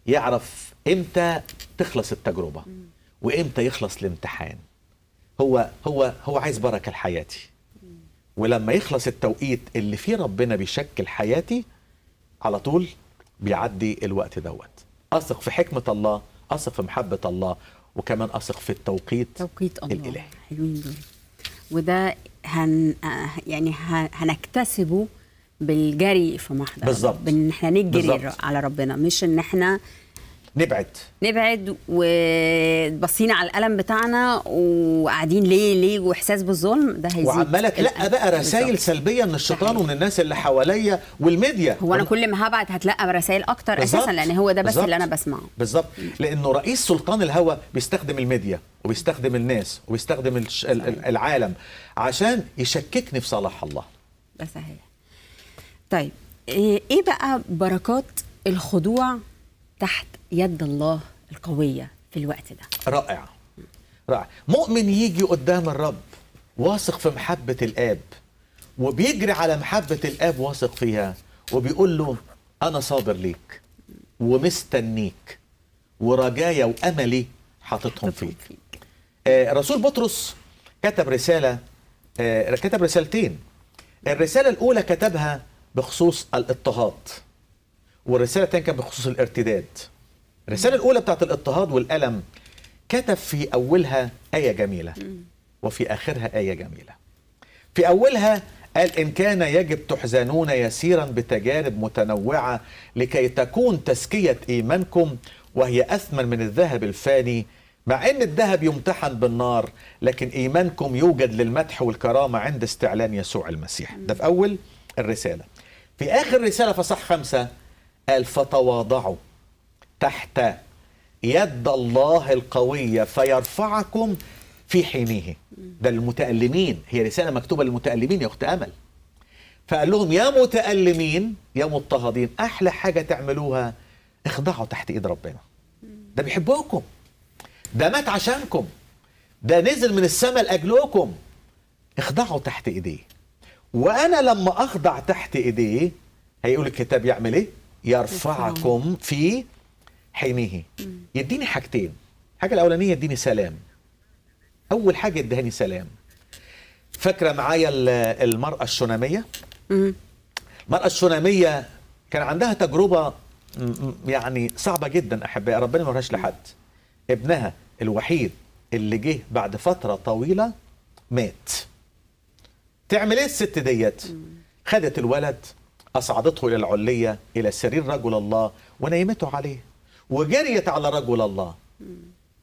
يعرف امتى تخلص التجربه وامتى يخلص الامتحان هو هو هو عايز بركه لحياتي ولما يخلص التوقيت اللي فيه ربنا بيشكل حياتي على طول بيعدي الوقت دوت اثق في حكمه الله اثق في محبه الله وكمان اثق في التوقيت توقيت الله الالهي حلوين دول وده هن يعني هنكتسبه بالجري في محضر بالظبط بان احنا نجري بالزبط. على ربنا مش ان احنا نبعد نبعد وبصينا على القلم بتاعنا وقاعدين ليه ليه واحساس بالظلم ده هيزيد وعمالك تلقى بقى رسائل بالزبط. سلبيه من الشيطان ومن الناس اللي حواليا والميديا هو انا كل ما هبعت هتلقى رسائل اكتر بالزبط. اساسا لان هو ده بس بالزبط. اللي انا بسمعه بالظبط لانه رئيس سلطان الهوى بيستخدم الميديا وبيستخدم الناس وبيستخدم العالم عشان يشككني في صلاح الله ده صحيح طيب ايه, إيه بقى بركات الخضوع تحت يد الله القوية في الوقت ده رائع رائع مؤمن يجي قدام الرب واثق في محبة الآب وبيجري على محبة الآب واثق فيها وبيقول له أنا صابر ليك ومستنيك ورجايا وأملي حاططهم فيك آه رسول بطرس كتب رسالة آه كتب رسالتين الرسالة الأولى كتبها بخصوص الاضطهاد والرساله الثانيه كانت بخصوص الارتداد الرساله الاولى بتاعت الاضطهاد والالم كتب في اولها ايه جميله وفي اخرها ايه جميله في اولها قال إن كان يجب تحزنون يسيرا بتجارب متنوعة لكي تكون تزكية إيمانكم وهي أثمن من الذهب الفاني مع أن الذهب يمتحن بالنار لكن إيمانكم يوجد للمدح والكرامة عند استعلان يسوع المسيح ده في أول الرسالة في آخر رسالة فصح خمسة قال فتواضعوا تحت يد الله القوية فيرفعكم في حينه ده المتألمين هي رسالة مكتوبة للمتألمين يا أخت أمل فقال لهم يا متألمين يا مضطهدين أحلى حاجة تعملوها اخضعوا تحت إيد ربنا ده بيحبوكم ده مات عشانكم ده نزل من السماء لأجلكم اخضعوا تحت إيديه وأنا لما أخضع تحت إيديه هيقول الكتاب يعمل إيه يرفعكم في حينه يديني حاجتين الحاجه الاولانيه يديني سلام اول حاجه ادهاني سلام فاكره معايا المراه الشناميه المراه الشناميه كان عندها تجربه يعني صعبه جدا احبائي ربنا ما يوريهاش لحد ابنها الوحيد اللي جه بعد فتره طويله مات تعمل ايه الست ديت خدت الولد أصعدته إلى العلية إلى سرير رجل الله ونيمته عليه وجريت على رجل الله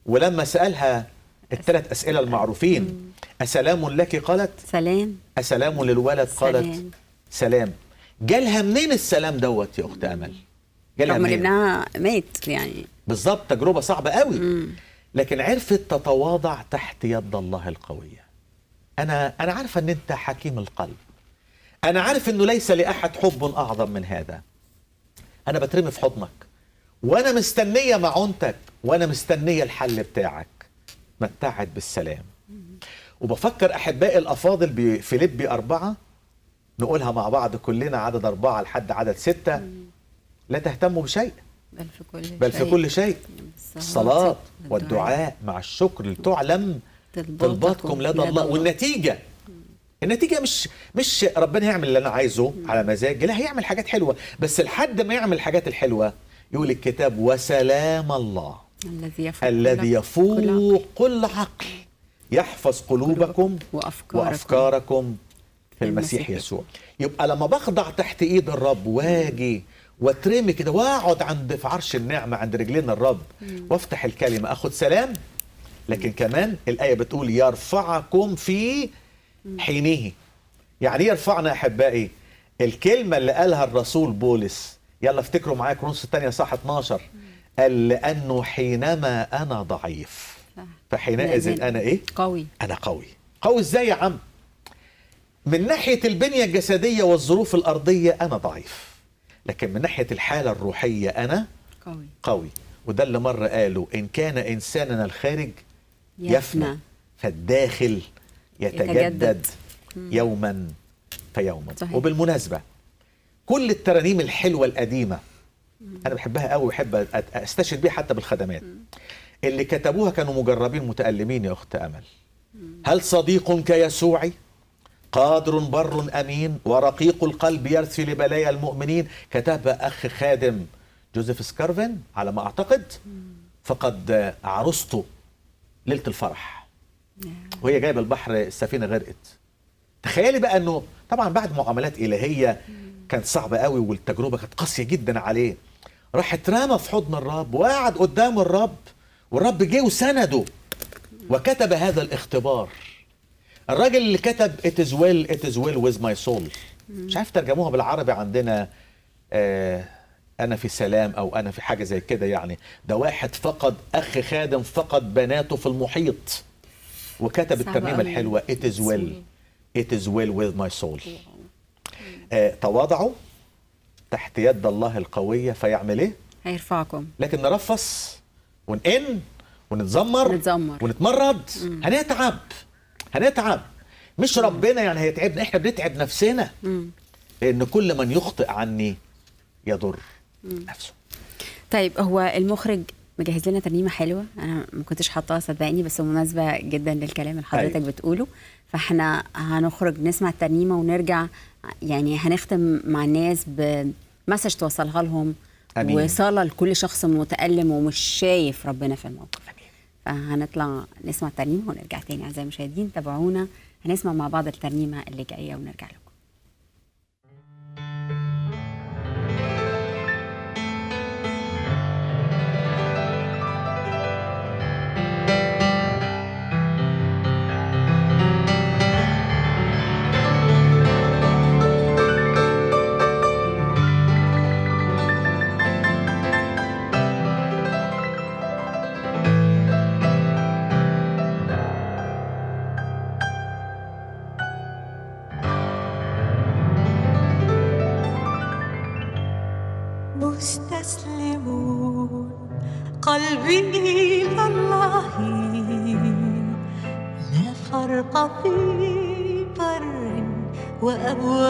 ولما سألها الثلاث أسئلة المعروفين أسلام لك قالت سلام أسلام للولد قالت سلام, جالها منين السلام دوت يا أخت أمل جالها منين ابنها مات يعني بالظبط تجربة صعبة قوي لكن عرفت تتواضع تحت يد الله القوية أنا أنا عارفة أن أنت حكيم القلب أنا عارف أنه ليس لأحد حب أعظم من هذا أنا بترمي في حضنك وأنا مستنية معونتك وأنا مستنية الحل بتاعك متعت بالسلام وبفكر أحبائي الأفاضل بفيليبي أربعة نقولها مع بعض كلنا عدد أربعة لحد عدد ستة لا تهتموا بشيء بل في كل شيء بل في كل شيء الصلاة والدعاء مع الشكر لتعلم طلباتكم لدى الله والنتيجة النتيجه مش مش ربنا هيعمل اللي انا عايزه على مزاجي لا هيعمل حاجات حلوه بس لحد ما يعمل الحاجات الحلوه يقول الكتاب وسلام الله الذي يفوق, الذي يفوق كل عقل يحفظ قلوبكم وأفكاركم, وأفكاركم في المسيح يسوع يبقى لما بخضع تحت ايد الرب واجي واترمي كده واقعد عند في عرش النعمه عند رجلين الرب وافتح الكلمه اخد سلام لكن كمان الايه بتقول يرفعكم في حينه يعني ايه يرفعنا احبائي الكلمه اللي قالها الرسول بولس يلا افتكروا معايا كرونس الثانيه صح 12 قال لانه حينما انا ضعيف فحينئذ انا ايه قوي انا قوي قوي ازاي يا عم من ناحيه البنيه الجسديه والظروف الارضيه انا ضعيف لكن من ناحيه الحاله الروحيه انا قوي قوي وده اللي مره قالوا ان كان انساننا الخارج يفنى, يفنى. فالداخل يتجدد, يوما فيوما صحيح. وبالمناسبة كل الترانيم الحلوة القديمة أنا بحبها قوي وبحب أستشهد بيها حتى بالخدمات اللي كتبوها كانوا مجربين متألمين يا أخت أمل هل صديق كيسوع قادر بر أمين ورقيق القلب يرثي لبلايا المؤمنين كتبها أخ خادم جوزيف سكارفن على ما أعتقد فقد عرسته ليلة الفرح نعم. وهي جايبه البحر السفينه غرقت تخيلي بقى انه طبعا بعد معاملات الهيه كانت صعبه قوي والتجربه كانت قاسيه جدا عليه راح اترمى في حضن الرب وقعد قدام الرب والرب جه وسنده وكتب هذا الاختبار الراجل اللي كتب it is well it is well with my soul مش عارف ترجموها بالعربي عندنا آه انا في سلام او انا في حاجه زي كده يعني ده واحد فقد اخ خادم فقد بناته في المحيط وكتب الترنيمه الحلوه it is well it is well with my soul آه تواضعوا تحت يد الله القويه فيعمل ايه هيرفعكم لكن نرفص ونقن ونتذمر نتذمر ونتمرد مم. هنتعب هنتعب مش مم. ربنا يعني هيتعبنا احنا بنتعب نفسنا مم. لان كل من يخطئ عني يضر مم. نفسه طيب هو المخرج مجهز لنا ترنيمه حلوه انا ما كنتش حاطاها صدقني بس مناسبه جدا للكلام اللي حضرتك أيوة. بتقوله فاحنا هنخرج نسمع الترنيمه ونرجع يعني هنختم مع الناس بمسج توصلها لهم أمين. وصاله لكل شخص متالم ومش شايف ربنا في الموقف أمين. فهنطلع نسمع الترنيمه ونرجع تاني اعزائي المشاهدين تابعونا هنسمع مع بعض الترنيمه اللي جايه ونرجع لكم وأبواب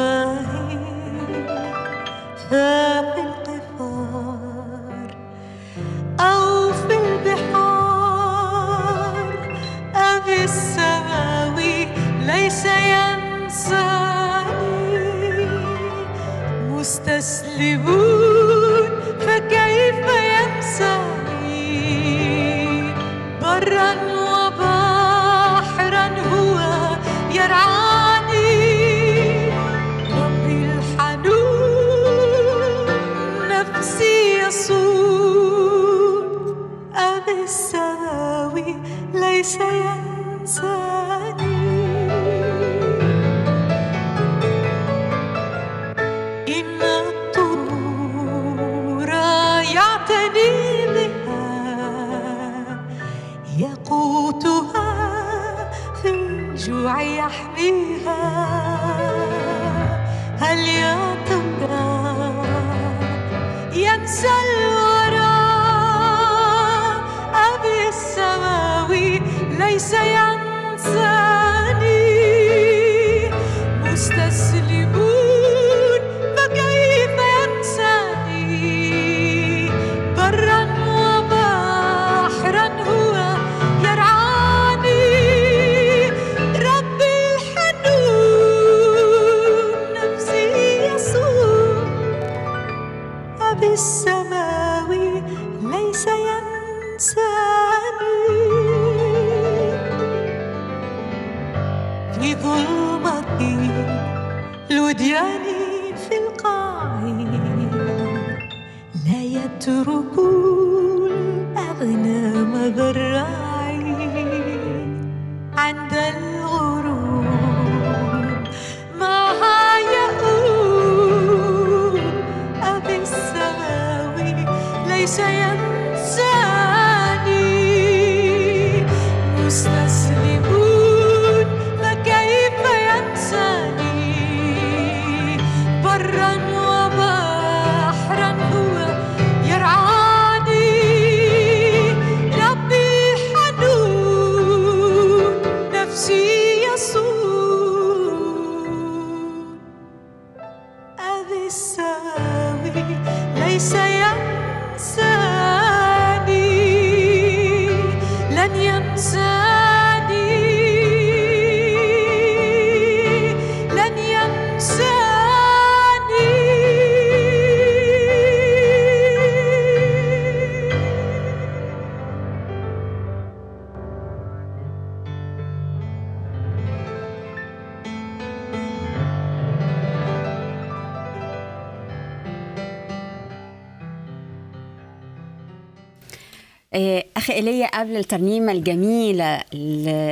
الترنيمه الجميله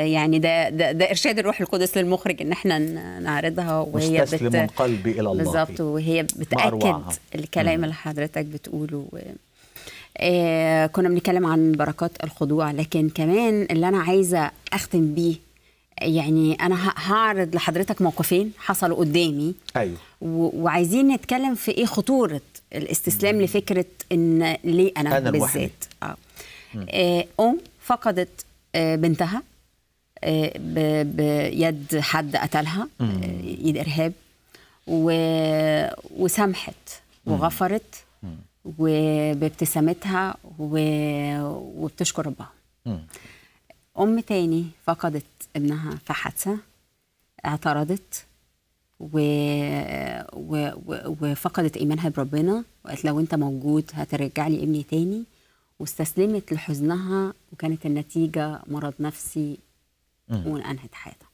يعني ده, ده ده ارشاد الروح القدس للمخرج ان احنا نعرضها وهي بت... من قلبي الى الله بالظبط وهي بتاكد الكلام اللي حضرتك بتقوله آه كنا بنتكلم عن بركات الخضوع لكن كمان اللي انا عايزه اختم بيه يعني انا هعرض لحضرتك موقفين حصلوا قدامي ايوه وعايزين نتكلم في ايه خطوره الاستسلام مم. لفكره ان ليه انا, أنا بالذات اه, آه، ام فقدت آه، بنتها آه، بيد حد قتلها ايد آه، ارهاب و... وسامحت وغفرت وبابتسامتها و... وبتشكر ربها ام تاني فقدت ابنها في حادثه اعترضت و... و... وفقدت ايمانها بربنا وقالت لو انت موجود هترجع لي ابني تاني واستسلمت لحزنها وكانت النتيجة مرض نفسي وانهت حياتها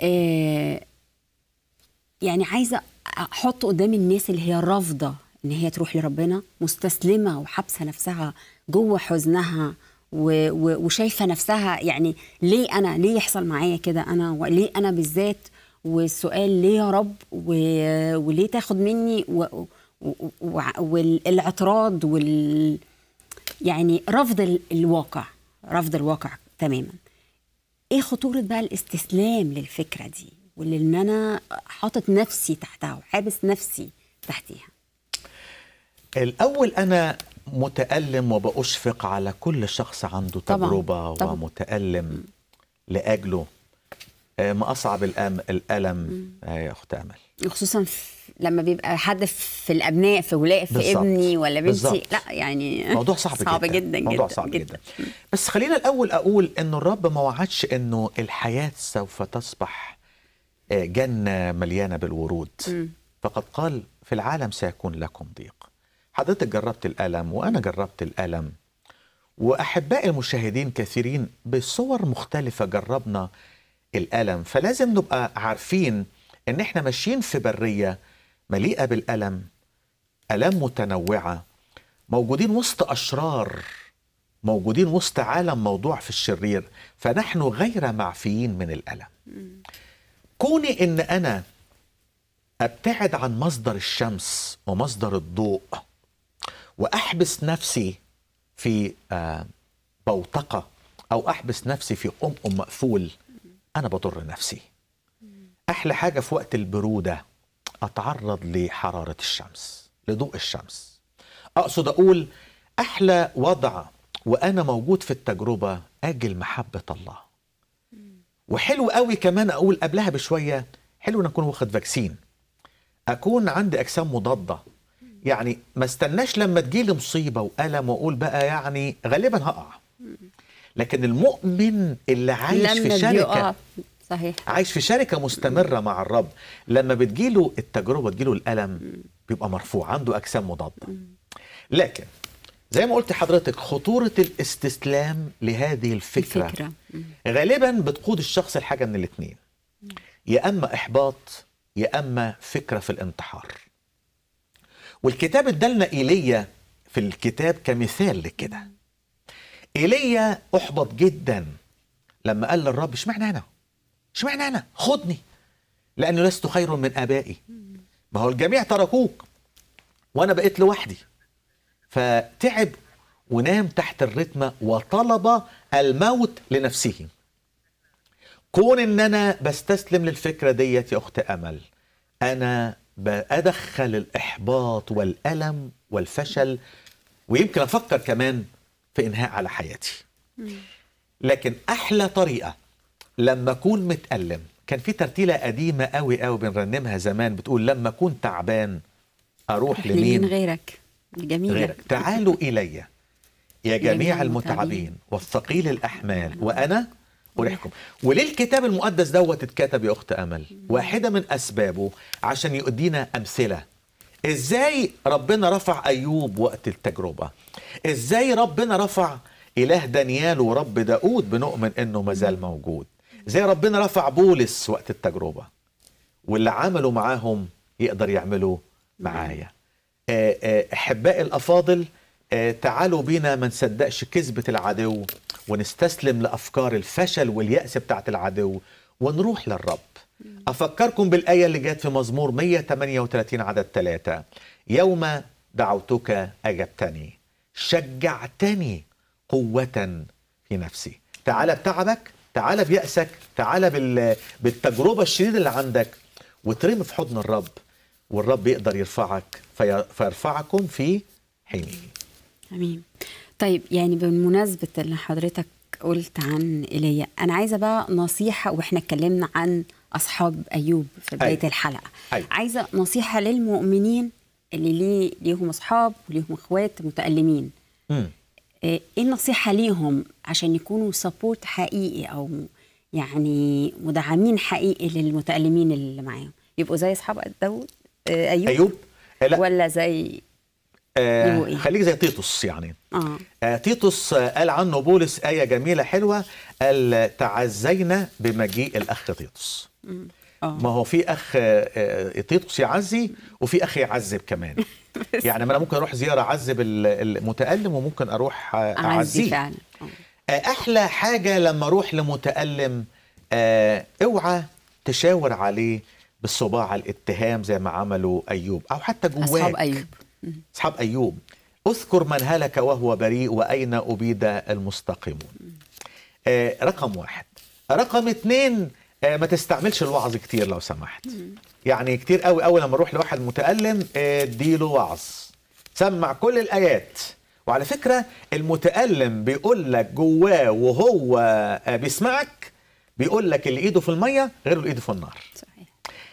إيه يعني عايزة أحط قدام الناس اللي هي رافضة إن هي تروح لربنا مستسلمة وحابسة نفسها جوه حزنها وشايفة نفسها يعني ليه أنا ليه يحصل معايا كده أنا وليه أنا بالذات والسؤال ليه يا رب وليه تاخد مني و... والاعتراض وال يعني رفض الواقع رفض الواقع تماما ايه خطوره بقى الاستسلام للفكره دي واللي انا حاطط نفسي تحتها وحابس نفسي تحتيها الاول انا متالم وباشفق على كل شخص عنده تجربه طبعًا. ومتالم لاجله آه، ما اصعب الالم آه، يا اخت امل خصوصا في لما بيبقى حد في الابناء في ولاء في بالزبط. ابني ولا بنتي بالزبط. لا يعني موضوع صعب, صعب جدا, جدا موضوع جدا صعب جدا, جدا. بس خلينا الاول اقول ان الرب ما وعدش انه الحياه سوف تصبح آه، جنه مليانه بالورود م. فقد قال في العالم سيكون لكم ضيق حضرتك جربت الالم وانا جربت الالم واحباء المشاهدين كثيرين بصور مختلفه جربنا الالم فلازم نبقى عارفين ان احنا ماشيين في بريه مليئه بالالم الام متنوعه موجودين وسط اشرار موجودين وسط عالم موضوع في الشرير فنحن غير معفيين من الالم كوني ان انا ابتعد عن مصدر الشمس ومصدر الضوء واحبس نفسي في آه، بوتقه او احبس نفسي في ام ام مقفول انا بضر نفسي احلى حاجه في وقت البروده أتعرض لحرارة الشمس لضوء الشمس أقصد أقول أحلى وضع وأنا موجود في التجربة أجل محبة الله وحلو قوي كمان أقول قبلها بشوية حلو أن أكون واخد فاكسين أكون عندي أجسام مضادة يعني ما استناش لما تجيلي مصيبة وألم وأقول بقى يعني غالبا هقع لكن المؤمن اللي عايش في شركة صحيح عايش في شركه مستمره مع الرب لما بتجيله التجربه تجيله الالم بيبقى مرفوع عنده اجسام مضاده لكن زي ما قلت حضرتك خطورة الاستسلام لهذه الفكرة, الفكرة. غالبا بتقود الشخص الحاجة من الاثنين يا أما إحباط يا أما فكرة في الانتحار والكتاب ادالنا ايليا في الكتاب كمثال لكده ايليا احبط جدا لما قال للرب اشمعنى انا اشمعنى انا خدني لاني لست خير من ابائي ما هو الجميع تركوك وانا بقيت لوحدي فتعب ونام تحت الرتمة وطلب الموت لنفسه كون ان انا بستسلم للفكرة ديت يا اخت امل انا بأدخل الإحباط والألم والفشل ويمكن أفكر كمان في إنهاء على حياتي لكن أحلى طريقة لما اكون متألم كان في ترتيله قديمه قوي قوي بنرنمها زمان بتقول لما اكون تعبان اروح لمين غيرك جميل غيرك تعالوا الي يا جميع المتعبين والثقيل الاحمال وانا أريحكم وليه الكتاب المقدس دوت اتكتب يا أخت أمل واحدة من أسبابه عشان يؤدينا أمثلة إزاي ربنا رفع أيوب وقت التجربة إزاي ربنا رفع إله دانيال ورب داود بنؤمن إنه مازال موجود زي ربنا رفع بولس وقت التجربه واللي عملوا معاهم يقدر يعملوا معايا نعم. آه، آه، احبائي الافاضل آه، تعالوا بينا ما نصدقش كذبه العدو ونستسلم لافكار الفشل والياس بتاعه العدو ونروح للرب نعم. افكركم بالايه اللي جت في مزمور 138 عدد 3 يوم دعوتك اجبتني شجعتني قوه في نفسي تعالى بتعبك تعالى بيأسك تعالى بالتجربة الشديدة اللي عندك وترمي في حضن الرب والرب يقدر يرفعك في... فيرفعكم في حينه أمين طيب يعني بمناسبة اللي حضرتك قلت عن ايليا انا عايزه بقى نصيحه واحنا اتكلمنا عن اصحاب ايوب في أيوه. بدايه أيوة. الحلقه أيوة. عايزه نصيحه للمؤمنين اللي ليه ليهم اصحاب وليهم اخوات متالمين مم. ايه النصيحه ليهم عشان يكونوا سبورت حقيقي او يعني مدعمين حقيقي للمتالمين اللي معاهم يبقوا زي اصحاب داوود إيه، ايوب ايوب إيه، لا. ولا زي آه إيه؟ خليك زي تيتوس يعني آه. آه تيتوس آه، قال عنه بولس آية جميلة حلوة قال تعزينا بمجيء الأخ تيتوس مم. آه. ما هو في اخ تيتوس آه، آه، يعزي وفي اخ يعذب كمان يعني انا ممكن اروح زياره اعذب المتالم وممكن اروح اعزيه فعلا احلى حاجه لما اروح لمتالم اوعى تشاور عليه بالصباع الاتهام زي ما عملوا ايوب او حتى جواك اصحاب ايوب اصحاب ايوب اذكر من هلك وهو بريء واين ابيد المستقيمون رقم واحد رقم اتنين آه، ما تستعملش الوعظ كتير لو سمحت يعني كتير قوي اول لما اروح لواحد متالم اديله آه، وعظ سمع كل الايات وعلى فكره المتالم بيقول لك جواه وهو آه، بيسمعك بيقول لك اللي ايده في الميه غير اللي ايده في النار صحيح.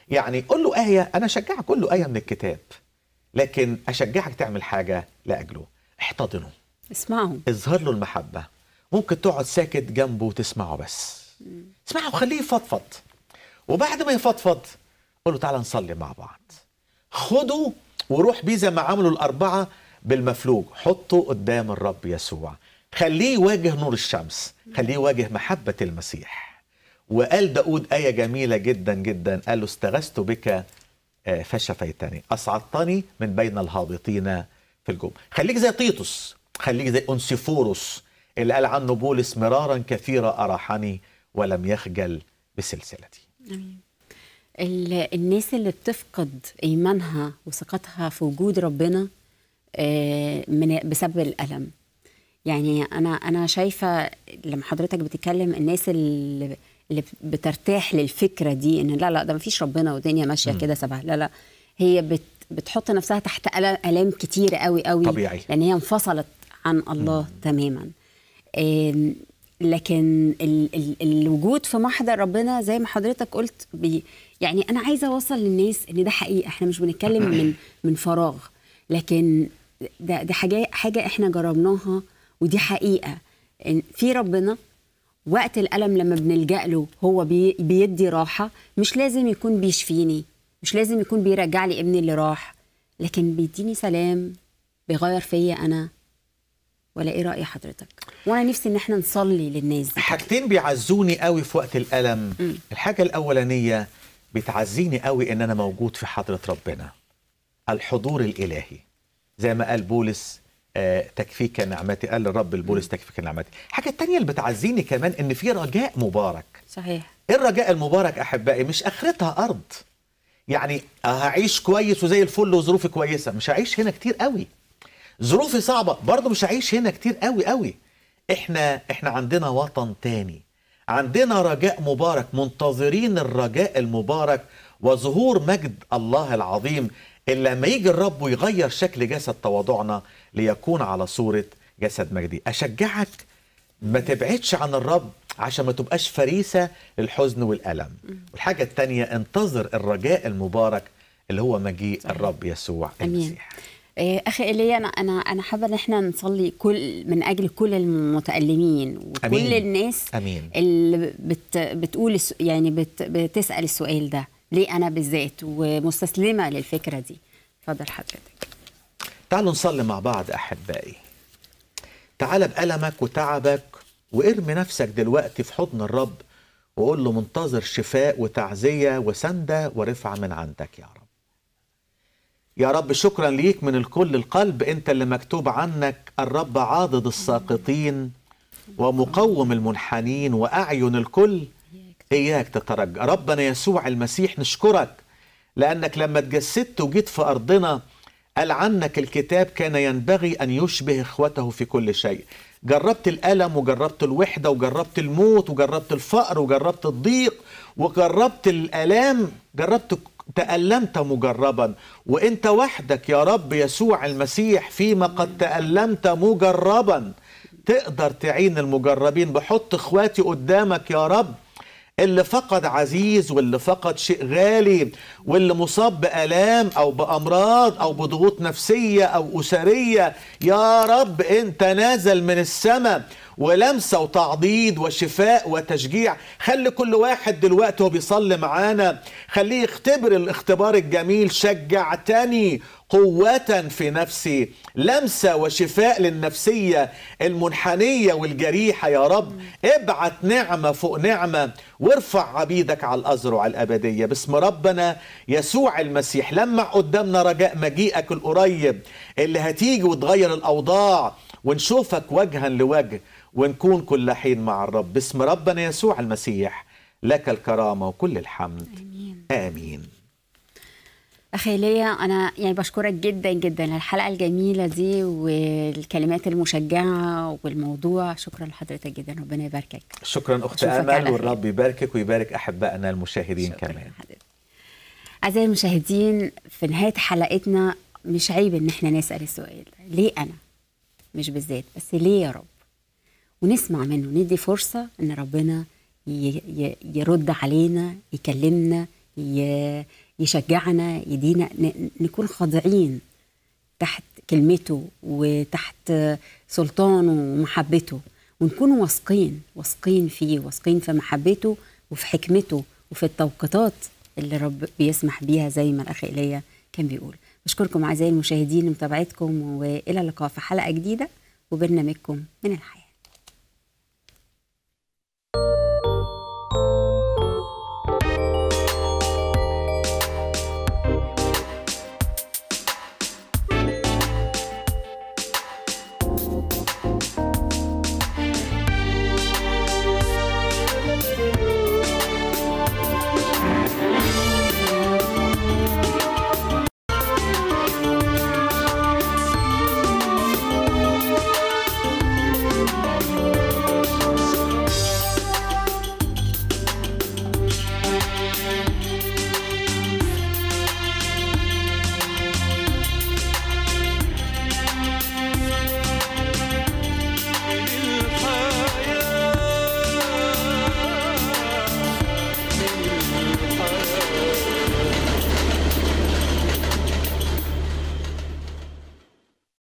يعني قول له ايه انا اشجعك قول له ايه من الكتاب لكن اشجعك تعمل حاجه لاجله احتضنه اسمعه اظهر له المحبه ممكن تقعد ساكت جنبه وتسمعه بس اسمعه وخليه يفضفض وبعد ما يفضفض قول له تعالى نصلي مع بعض خده وروح بيه زي ما عملوا الأربعة بالمفلوج حطه قدام الرب يسوع خليه يواجه نور الشمس خليه يواجه محبة المسيح وقال داود آية جميلة جدا جدا قال له استغثت بك آه، فشفيتني أصعدتني من بين الهابطين في الجب خليك زي تيتوس خليك زي أنسيفوروس اللي قال عنه بولس مرارا كثيرة أراحني ولم يخجل بسلسلتي الناس اللي بتفقد ايمانها وثقتها في وجود ربنا آه، من بسبب الالم يعني انا انا شايفه لما حضرتك بتتكلم الناس اللي اللي بترتاح للفكره دي ان لا لا ده ما فيش ربنا والدنيا ماشيه كده سبعه لا لا هي بت بتحط نفسها تحت الام كتير قوي قوي طبيعي لان هي انفصلت عن الله م. تماما لكن ال ال الوجود في محضر ربنا زي ما حضرتك قلت بي يعني انا عايزه اوصل للناس ان ده حقيقه احنا مش بنتكلم من من فراغ لكن ده ده حاجه حاجه احنا جربناها ودي حقيقه إن في ربنا وقت الالم لما بنلجا له هو بي بيدي راحه مش لازم يكون بيشفيني مش لازم يكون بيرجع لي ابني اللي راح لكن بيديني سلام بيغير فيا انا ولا ايه راي حضرتك وانا نفسي ان احنا نصلي للناس دي حاجتين بيعزوني قوي في وقت الالم م. الحاجه الاولانيه بتعزيني قوي ان انا موجود في حضره ربنا الحضور الالهي زي ما قال بولس آه تكفيك نعمتي قال الرب البولس تكفيك نعمتي الحاجه الثانيه اللي بتعزيني كمان ان في رجاء مبارك صحيح ايه الرجاء المبارك احبائي مش اخرتها ارض يعني هعيش كويس وزي الفل وظروفي كويسه مش هعيش هنا كتير قوي ظروفي صعبه برضه مش هعيش هنا كتير قوي قوي احنا احنا عندنا وطن تاني عندنا رجاء مبارك منتظرين الرجاء المبارك وظهور مجد الله العظيم اللي لما يجي الرب ويغير شكل جسد تواضعنا ليكون على صورة جسد مجدي أشجعك ما تبعدش عن الرب عشان ما تبقاش فريسة للحزن والألم والحاجة التانية انتظر الرجاء المبارك اللي هو مجيء الرب يسوع المسيح أمين. إيه، اخي ايليا انا انا انا حابه ان احنا نصلي كل من اجل كل المتالمين وكل أمين. الناس أمين. اللي بت بتقول يعني بت بتسال السؤال ده ليه انا بالذات ومستسلمه للفكره دي اتفضل حضرتك تعالوا نصلي مع بعض احبائي تعال بألمك وتعبك وارمي نفسك دلوقتي في حضن الرب وقول له منتظر شفاء وتعزيه وسنده ورفعه من عندك يا رب يا رب شكرا ليك من الكل القلب انت اللي مكتوب عنك الرب عاضد الساقطين ومقوم المنحنين واعين الكل اياك تترجى ربنا يسوع المسيح نشكرك لانك لما تجسدت وجيت في ارضنا قال عنك الكتاب كان ينبغي ان يشبه اخوته في كل شيء جربت الالم وجربت الوحده وجربت الموت وجربت الفقر وجربت الضيق وجربت الالام جربت تألمت مجربا وانت وحدك يا رب يسوع المسيح فيما قد تألمت مجربا تقدر تعين المجربين بحط اخواتي قدامك يا رب اللي فقد عزيز واللي فقد شيء غالي واللي مصاب بآلام أو بأمراض أو بضغوط نفسية أو أسرية يا رب أنت نازل من السماء ولمسة وتعضيد وشفاء وتشجيع خلي كل واحد دلوقتي هو بيصلي معانا خليه يختبر الاختبار الجميل شجعتني قوة في نفسي لمسة وشفاء للنفسية المنحنية والجريحة يا رب ابعت نعمة فوق نعمة وارفع عبيدك على الأزرع الأبدية باسم ربنا يسوع المسيح لمع قدامنا رجاء مجيئك القريب اللي هتيجي وتغير الأوضاع ونشوفك وجها لوجه ونكون كل حين مع الرب باسم ربنا يسوع المسيح لك الكرامة وكل الحمد آمين, آمين. أخي ليا أنا يعني بشكرك جدا جدا الحلقة الجميلة دي والكلمات المشجعة والموضوع شكرا لحضرتك جدا ربنا يباركك شكرا أخت أمل والرب يباركك ويبارك أحبائنا المشاهدين كمان أعزائي المشاهدين في نهاية حلقتنا مش عيب إن احنا نسأل السؤال ليه أنا مش بالذات بس ليه يا رب ونسمع منه ندي فرصه ان ربنا يرد علينا يكلمنا يشجعنا يدينا نكون خاضعين تحت كلمته وتحت سلطانه ومحبته ونكون واثقين واثقين فيه واثقين في محبته وفي حكمته وفي التوقيتات اللي رب بيسمح بيها زي ما الاخ ايليا كان بيقول بشكركم اعزائي المشاهدين لمتابعتكم والى اللقاء في حلقه جديده وبرنامجكم من الحياه